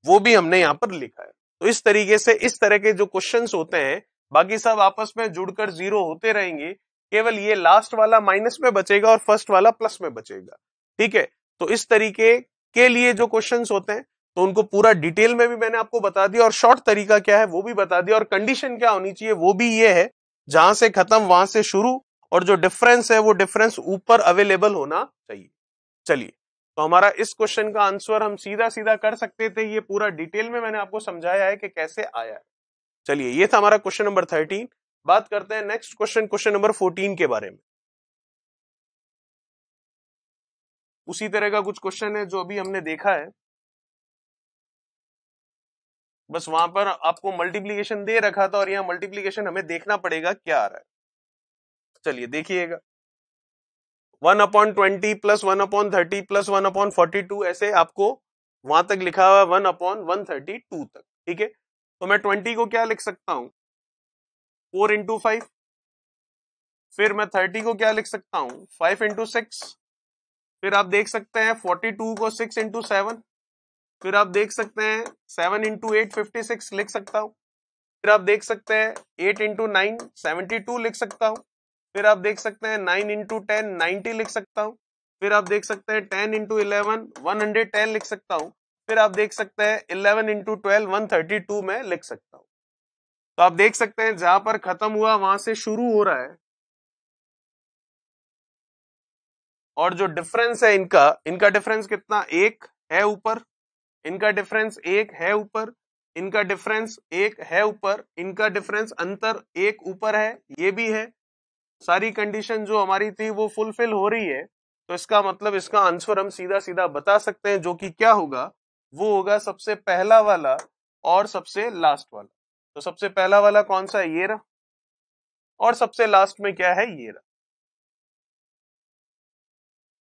वो भी हमने यहाँ पर लिखा है तो इस तरीके से इस तरह के जो क्वेश्चंस होते हैं बाकी सब आपस में जुड़कर जीरो होते रहेंगे केवल ये लास्ट वाला माइनस में बचेगा और फर्स्ट वाला प्लस में बचेगा ठीक है तो इस तरीके के लिए जो क्वेश्चन होते हैं तो उनको पूरा डिटेल में भी मैंने आपको बता दिया और शॉर्ट तरीका क्या है वो भी बता दिया और कंडीशन क्या होनी चाहिए वो भी ये है जहां से खत्म वहां से शुरू और जो डिफरेंस है वो डिफरेंस ऊपर अवेलेबल होना चाहिए चलिए तो हमारा इस क्वेश्चन का आंसर हम सीधा सीधा कर सकते थे ये पूरा डिटेल में मैंने आपको समझाया है कि कैसे आया है चलिए ये था हमारा क्वेश्चन नंबर थर्टीन बात करते हैं next question question number fourteen के बारे में उसी तरह का कुछ क्वेश्चन है जो अभी हमने देखा है बस वहां पर आपको मल्टीप्लीकेशन दे रखा था और यहां मल्टीप्लीकेशन हमें देखना पड़ेगा क्या आ रहा है चलिए देखिएगा one upon twenty plus one upon thirty plus one upon forty two ऐसे आपको वहां तक लिखा हुआ है one upon one thirty two तक ठीक है तो मैं ट्वेंटी को क्या लिख सकता हूं फोर इंटू फाइव फिर मैं थर्टी को क्या लिख सकता हूं फाइव इंटू सिक्स फिर आप देख सकते हैं फोर्टी टू को सिक्स इंटू सेवन फिर आप देख सकते हैं seven into eight fifty six लिख सकता हूं फिर आप देख सकते हैं eight into nine seventy two लिख सकता हूं फिर आप देख सकते हैं नाइन इंटू टेन नाइनटी लिख सकता हूं फिर आप देख सकते हैं ten into eleven one hundred ten लिख सकता हूं फिर आप देख सकते हैं eleven into twelve one thirty two में लिख सकता हूं तो आप देख सकते हैं जहां पर खत्म हुआ वहां से शुरू हो रहा है और जो डिफरेंस है इनका इनका डिफरेंस कितना एक है ऊपर इनका डिफरेंस एक है ऊपर इनका डिफरेंस एक है ऊपर इनका डिफरेंस अंतर एक ऊपर है ये भी है सारी कंडीशन जो हमारी थी वो फुलफिल हो रही है तो इसका मतलब इसका आंसर हम सीधा सीधा बता सकते हैं जो कि क्या होगा वो होगा सबसे पहला वाला और सबसे लास्ट वाला तो सबसे पहला वाला कौन सा है ये रहा और सबसे लास्ट में क्या है ये रहा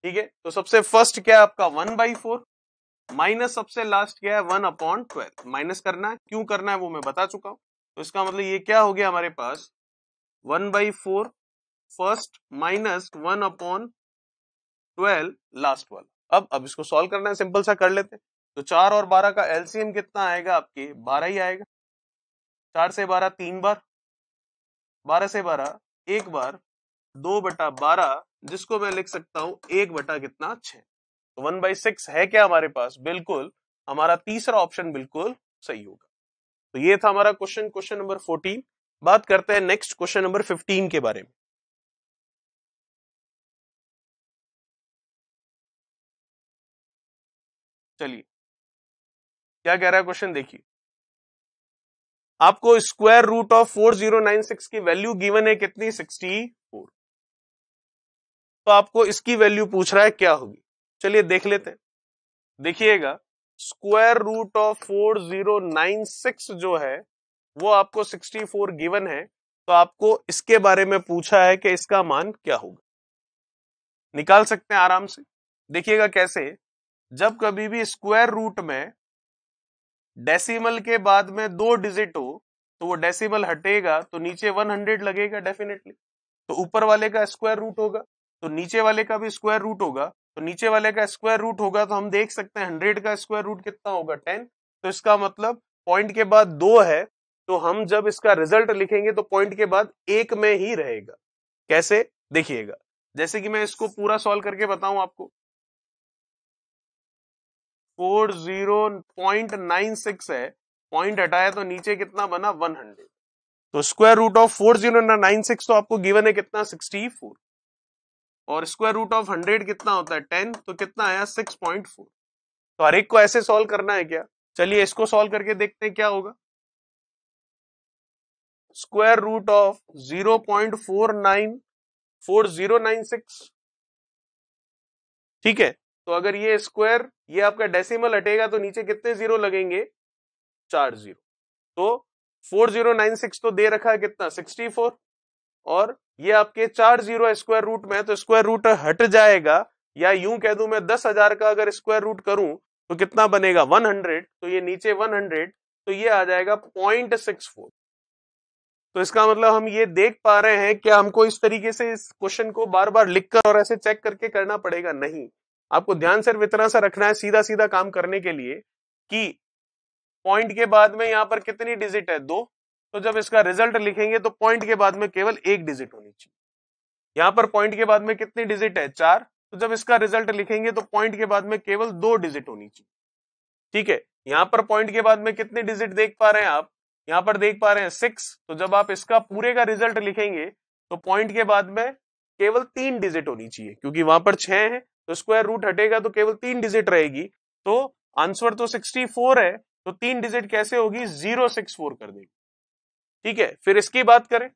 ठीक है तो सबसे फर्स्ट क्या है आपका वन बाई फोर माइनस सबसे लास्ट क्या है वन अपॉन ट्वेल्व माइनस करना है क्यों करना है वो मैं बता चुका हूं तो इसका मतलब ये क्या हो गया हमारे पास one by four first minus one upon twelve last वाला अब अब इसको सॉल्व करना है सिंपल सा कर लेते हैं तो चार और बारह का एलसीएम कितना आएगा आपके बारह ही आएगा चार से बारह तीन बार बारह से बारह एक बार दो बटा बारह जिसको मैं लिख सकता हूं एक बटा कितना छ तो वन बाई सिक्स है क्या हमारे पास बिल्कुल हमारा तीसरा ऑप्शन बिल्कुल सही होगा तो ये था हमारा क्वेश्चन क्वेश्चन नंबर फोर्टीन बात करते हैं नेक्स्ट क्वेश्चन नंबर फिफ्टीन के बारे में चलिए क्या कह रहा है क्वेश्चन देखिए आपको square root of four zero nine six की वैल्यू गिवन है कितनी सिक्सटी फोर तो आपको इसकी वैल्यू पूछ रहा है क्या होगी चलिए देख लेते हैं देखिएगा square root of four zero nine six जो है वो आपको सिक्सटी फोर गिवन है तो आपको इसके बारे में पूछा है कि इसका मान क्या होगा निकाल सकते हैं आराम से देखिएगा कैसे जब कभी भी स्क्वायर रूट में डेसिमल के बाद में दो डिजिट हो तो वो डेसिमल हटेगा तो नीचे 100 लगेगा डेफिनेटली तो ऊपर वाले का स्क्वायर रूट होगा तो नीचे वाले का भी स्क्वायर रूट होगा तो नीचे वाले का स्क्वायर रूट होगा तो हम देख सकते हैं हंड्रेड का स्क्वायर रूट कितना होगा टेन तो इसका मतलब पॉइंट के बाद दो है तो हम जब इसका रिजल्ट लिखेंगे तो पॉइंट के बाद एक में ही रहेगा कैसे देखिएगा जैसे कि मैं इसको पूरा सॉल्व करके बताऊं आपको four zero point nine six है पॉइंट हटाया तो नीचे कितना बना वन हंड्रेड तो square root of four zero nine six तो आपको गिवन है कितना सिक्सटी फोर और स्क्वायर रूट ऑफ हंड्रेड कितना होता है टेन तो कितना आया सिक्स पॉइंट फोर तो हर एक को ऐसे सॉल्व करना है क्या चलिए इसको सॉल्व करके देखते हैं क्या होगा square root of zero point four nine four zero nine six ठीक है तो अगर ये स्क्वायर ये आपका डेसिमल हटेगा तो नीचे कितने जीरो लगेंगे चार जीरो तो फोर जीरो नाइन सिक्स तो दे रखा है कितना सिक्सटी फोर और ये आपके चार जीरो स्क्वायर रूट में तो स्क्वायर रूट हट जाएगा या यूं कह दू मैं दस हजार का अगर स्क्वायर रूट करूं तो कितना बनेगा वन हंड्रेड तो ये नीचे वन हंड्रेड तो ये आ जाएगा पॉइंट सिक्स फोर तो इसका मतलब हम ये देख पा रहे हैं कि हमको इस तरीके से इस क्वेश्चन को बार बार लिखकर और ऐसे चेक करके करना पड़ेगा नहीं आपको ध्यान सिर्फ इतना सा रखना है सीधा सीधा काम करने के लिए कि पॉइंट के बाद में यहां पर कितनी डिजिट है दो तो जब इसका रिजल्ट लिखेंगे तो पॉइंट के बाद में केवल एक डिजिट होनी चाहिए यहां पर पॉइंट के बाद में कितनी डिजिट है चार तो जब इसका रिजल्ट लिखेंगे तो पॉइंट के बाद में केवल दो डिजिट होनी चाहिए ठीक है यहां पर पॉइंट के बाद में कितनी डिजिट देख पा रहे हैं आप यहां पर देख पा रहे हैं सिक्स तो जब आप इसका पूरे का रिजल्ट लिखेंगे तो पॉइंट के बाद में केवल तीन डिजिट होनी चाहिए क्योंकि वहां पर छह है तो स्क्वायर रूट हटेगा तो केवल तीन डिजिट रहेगी तो आंसर तो 64 है तो तीन डिजिट कैसे होगी जीरो सिक्स फोर कर देगी ठीक है फिर इसकी बात करें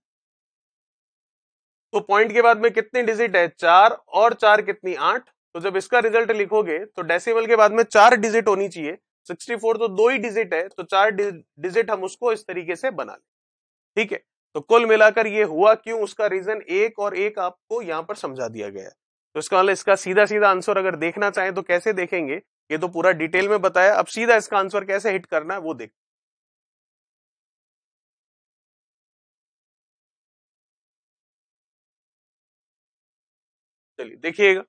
तो पॉइंट के बाद में कितनी डिजिट है चार और चार कितनी आठ तो जब इसका रिजल्ट लिखोगे तो डेसिमल के बाद में चार डिजिट होनी चाहिए 64 तो दो ही डिजिट है तो चार डिजिट हम उसको इस तरीके से बना लें ठीक है तो कुल मिलाकर ये हुआ क्यों उसका रीजन एक और एक आपको यहां पर समझा दिया गया है तो इसका मतलब इसका सीधा सीधा आंसर अगर देखना चाहें तो कैसे देखेंगे ये तो पूरा डिटेल में बताया अब सीधा इसका आंसर कैसे हिट करना है वो देख चलिए देखिएगा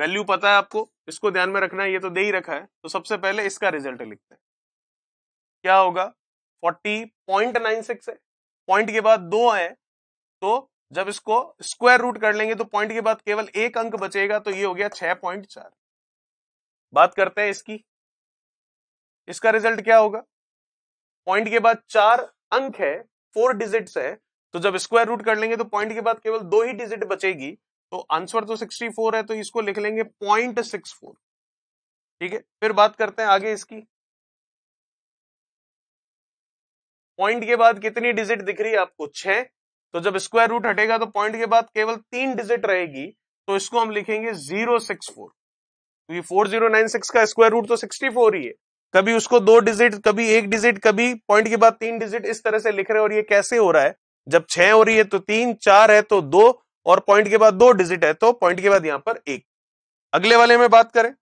वैल्यू पता है आपको इसको ध्यान में रखना है ये तो दे ही रखा है तो सबसे पहले इसका रिजल्ट लिखते हैं क्या होगा फोर्टी पॉइंट नाइन सिक्स है पॉइंट के बाद दो है तो जब इसको स्क्वायर रूट कर लेंगे तो पॉइंट के बाद केवल एक अंक बचेगा तो ये हो गया छह पॉइंट चार बात करते हैं इसकी इसका रिजल्ट क्या होगा पॉइंट के बाद चार अंक है फोर डिजिट्स है तो जब स्क्वायर रूट कर लेंगे तो पॉइंट के बाद केवल दो ही डिजिट बचेगी तो आंसर तो फोर है तो इसको लिख लेंगे पॉइंट सिक्स फोर ठीक है फिर बात करते हैं आगे इसकी पॉइंट के बाद कितनी डिजिट दिख रही है आपको छह तो जब स्क्वायर रूट हटेगा तो पॉइंट के बाद केवल तीन डिजिट रहेगी तो इसको हम लिखेंगे जीरो सिक्स फोर क्योंकि फोर जीरो नाइन सिक्स का स्क्वायर रूट तो सिक्सटी फोर ही है कभी उसको दो डिजिट कभी एक डिजिट कभी पॉइंट के बाद तीन डिजिट इस तरह से लिख रहे हैं और ये कैसे हो रहा है जब छह हो रही है तो तीन चार है तो दो और पॉइंट के बाद दो डिजिट है तो पॉइंट के बाद यहां पर एक अगले वाले में बात करें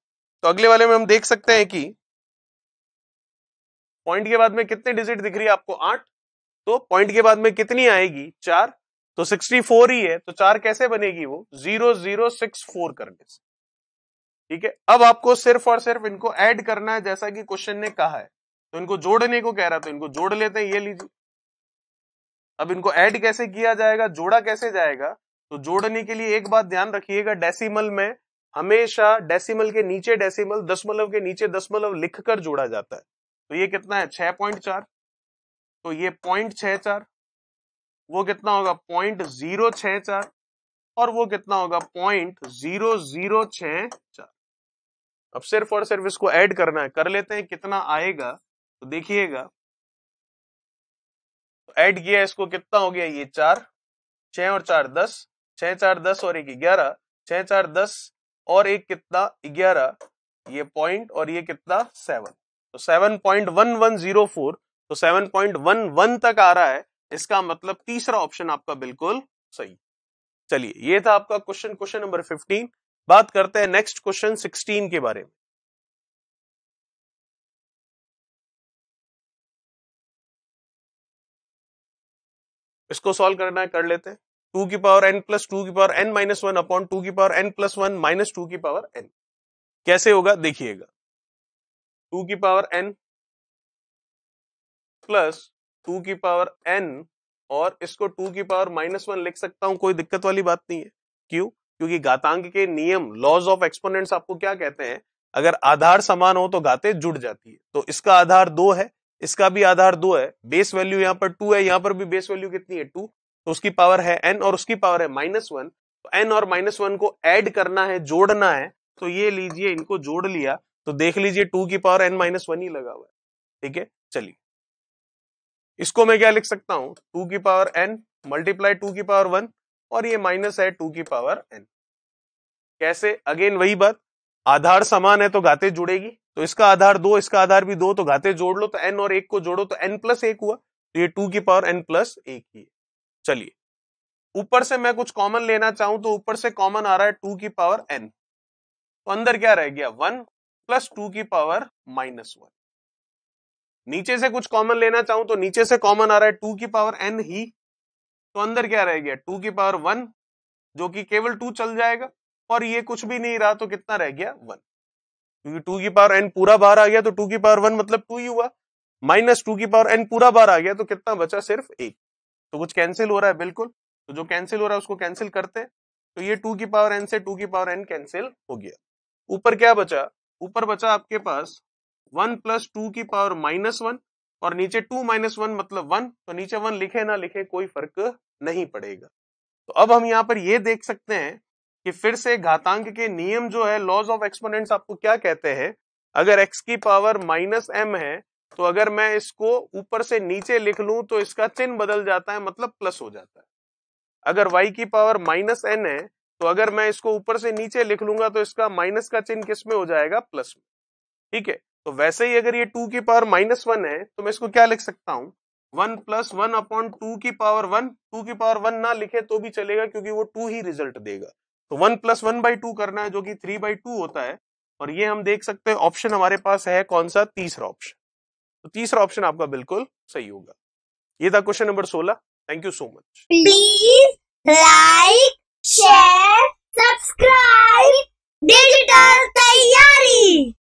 तो अगले वाले में हम देख सकते हैं कि पॉइंट के बाद में कितने डिजिट दिख रही है आपको आठ तो पॉइंट के बाद में कितनी आएगी चार तो 64 ही है तो चार कैसे बनेगी वो जीरो जीरो सिक्स फोर करने से ठीक है अब आपको सिर्फ और सिर्फ इनको ऐड करना है जैसा कि क्वेश्चन ने कहा है तो इनको जोड़ने को कह रहा तो इनको जोड़ लेते हैं ये लीजिए अब इनको ऐड कैसे किया जाएगा जोड़ा कैसे जाएगा तो जोड़ने के लिए एक बात ध्यान रखिएगा डेसिमल में हमेशा डेसिमल के नीचे डेसिमल दसमलव के नीचे दसमलव लिखकर जोड़ा जाता है तो ये कितना है छह पॉइंट चार तो ये पॉइंट छ चार वो कितना होगा पॉइंट जीरो छह चार और वो कितना होगा पॉइंट जीरो जीरो छ चार अब सिर्फ और सिर्फ इसको ऐड करना है कर लेते हैं कितना आएगा तो देखिएगा तो ऐड किया इसको कितना हो गया ये चार छ और चार दस छह चार दस और एक ग्यारह छह चार दस और एक कितना ग्यारह ये पॉइंट और ये कितना सेवन तो seven point one one zero four तो 7.11 तक आ रहा है इसका मतलब तीसरा ऑप्शन आपका बिल्कुल सही चलिए ये था आपका क्वेश्चन क्वेश्चन नंबर 15 बात करते हैं नेक्स्ट क्वेश्चन 16 के बारे में इसको सॉल्व करना है कर लेते हैं टू की पावर एन प्लस टू की power n minus one upon two की power n plus one minus two की पावर एन कैसे होगा देखिएगा टू की पावर एन प्लस टू की पावर एन और इसको टू की पावर माइनस वन लिख सकता हूं कोई दिक्कत वाली बात नहीं है क्यों क्योंकि घातांक के नियम लॉज ऑफ एक्सपोनेंट्स आपको क्या कहते हैं अगर आधार समान हो तो घाते जुड़ जाती है तो इसका आधार दो है इसका भी आधार दो है बेस वैल्यू यहाँ पर टू है यहाँ पर भी बेस वैल्यू कितनी है टू तो उसकी पावर है एन और उसकी पावर है माइनस वन तो एन और माइनस वन को एड करना है जोड़ना है तो ये लीजिए इनको जोड़ लिया तो देख लीजिए टू की पावर एन माइनस वन ही लगा हुआ है ठीक है चलिए इसको मैं क्या लिख सकता हूं टू की पावर एन मल्टीप्लाई टू की पावर वन और ये माइनस है टू की पावर एन कैसे अगेन वही बात आधार समान है तो घाते जुड़ेगी तो इसका आधार दो इसका आधार भी दो तो घाते जोड़ लो तो एन और एक को जोड़ो तो एन प्लस एक हुआ तो ये टू की पावर एन प्लस एक ही है चलिए ऊपर से मैं कुछ कॉमन लेना चाहूं तो ऊपर से कॉमन आ रहा है टू की पावर एन तो अंदर क्या रह गया वन प्लस टू की पावर माइनस वन नीचे से कुछ कॉमन लेना चाहूं तो नीचे से कॉमन आ रहा है टू की पावर एन ही तो अंदर क्या रह गया टू की पावर वन जो कि केवल टू चल जाएगा और ये कुछ भी नहीं रहा तो कितना रह गया वन क्योंकि टू की पावर एन पूरा बाहर आ गया तो टू की पावर वन मतलब टू ही हुआ माइनस टू की पावर एन पूरा बाहर आ गया तो कितना बचा सिर्फ एक तो कुछ कैंसिल हो रहा है बिल्कुल तो जो कैंसिल हो रहा है उसको कैंसिल करते हैं तो ये टू की पावर एन से टू की पावर एन कैंसिल हो गया ऊपर क्या बचा ऊपर बचा आपके पास वन प्लस टू की पावर माइनस वन और नीचे टू माइनस वन मतलब वन तो नीचे वन लिखे ना लिखे कोई फर्क नहीं पड़ेगा तो अब हम यहाँ पर यह देख सकते हैं कि फिर से घातांक के नियम जो है लॉज ऑफ एक्सपोनेंट्स आपको क्या कहते हैं अगर x की पावर माइनस एम है तो अगर मैं इसको ऊपर से नीचे लिख लूं तो इसका चिन्ह बदल जाता है मतलब प्लस हो जाता है अगर y की पावर माइनस एन है तो अगर मैं इसको ऊपर से नीचे लिख लूंगा तो इसका माइनस का चिन्ह किस में हो जाएगा प्लस में ठीक है तो वैसे ही अगर ये टू की पावर माइनस वन है तो मैं इसको क्या लिख सकता हूँ one plus one upon two की पावर वन टू की पावर वन ना लिखे तो भी चलेगा क्योंकि वो टू ही रिजल्ट देगा तो one plus one by two करना है जो कि थ्री बाई टू होता है और ये हम देख सकते हैं ऑप्शन हमारे पास है कौन सा तीसरा ऑप्शन तो तीसरा ऑप्शन आपका बिल्कुल सही होगा ये था क्वेश्चन नंबर सोलह thank you so much please like share subscribe digital तैयारी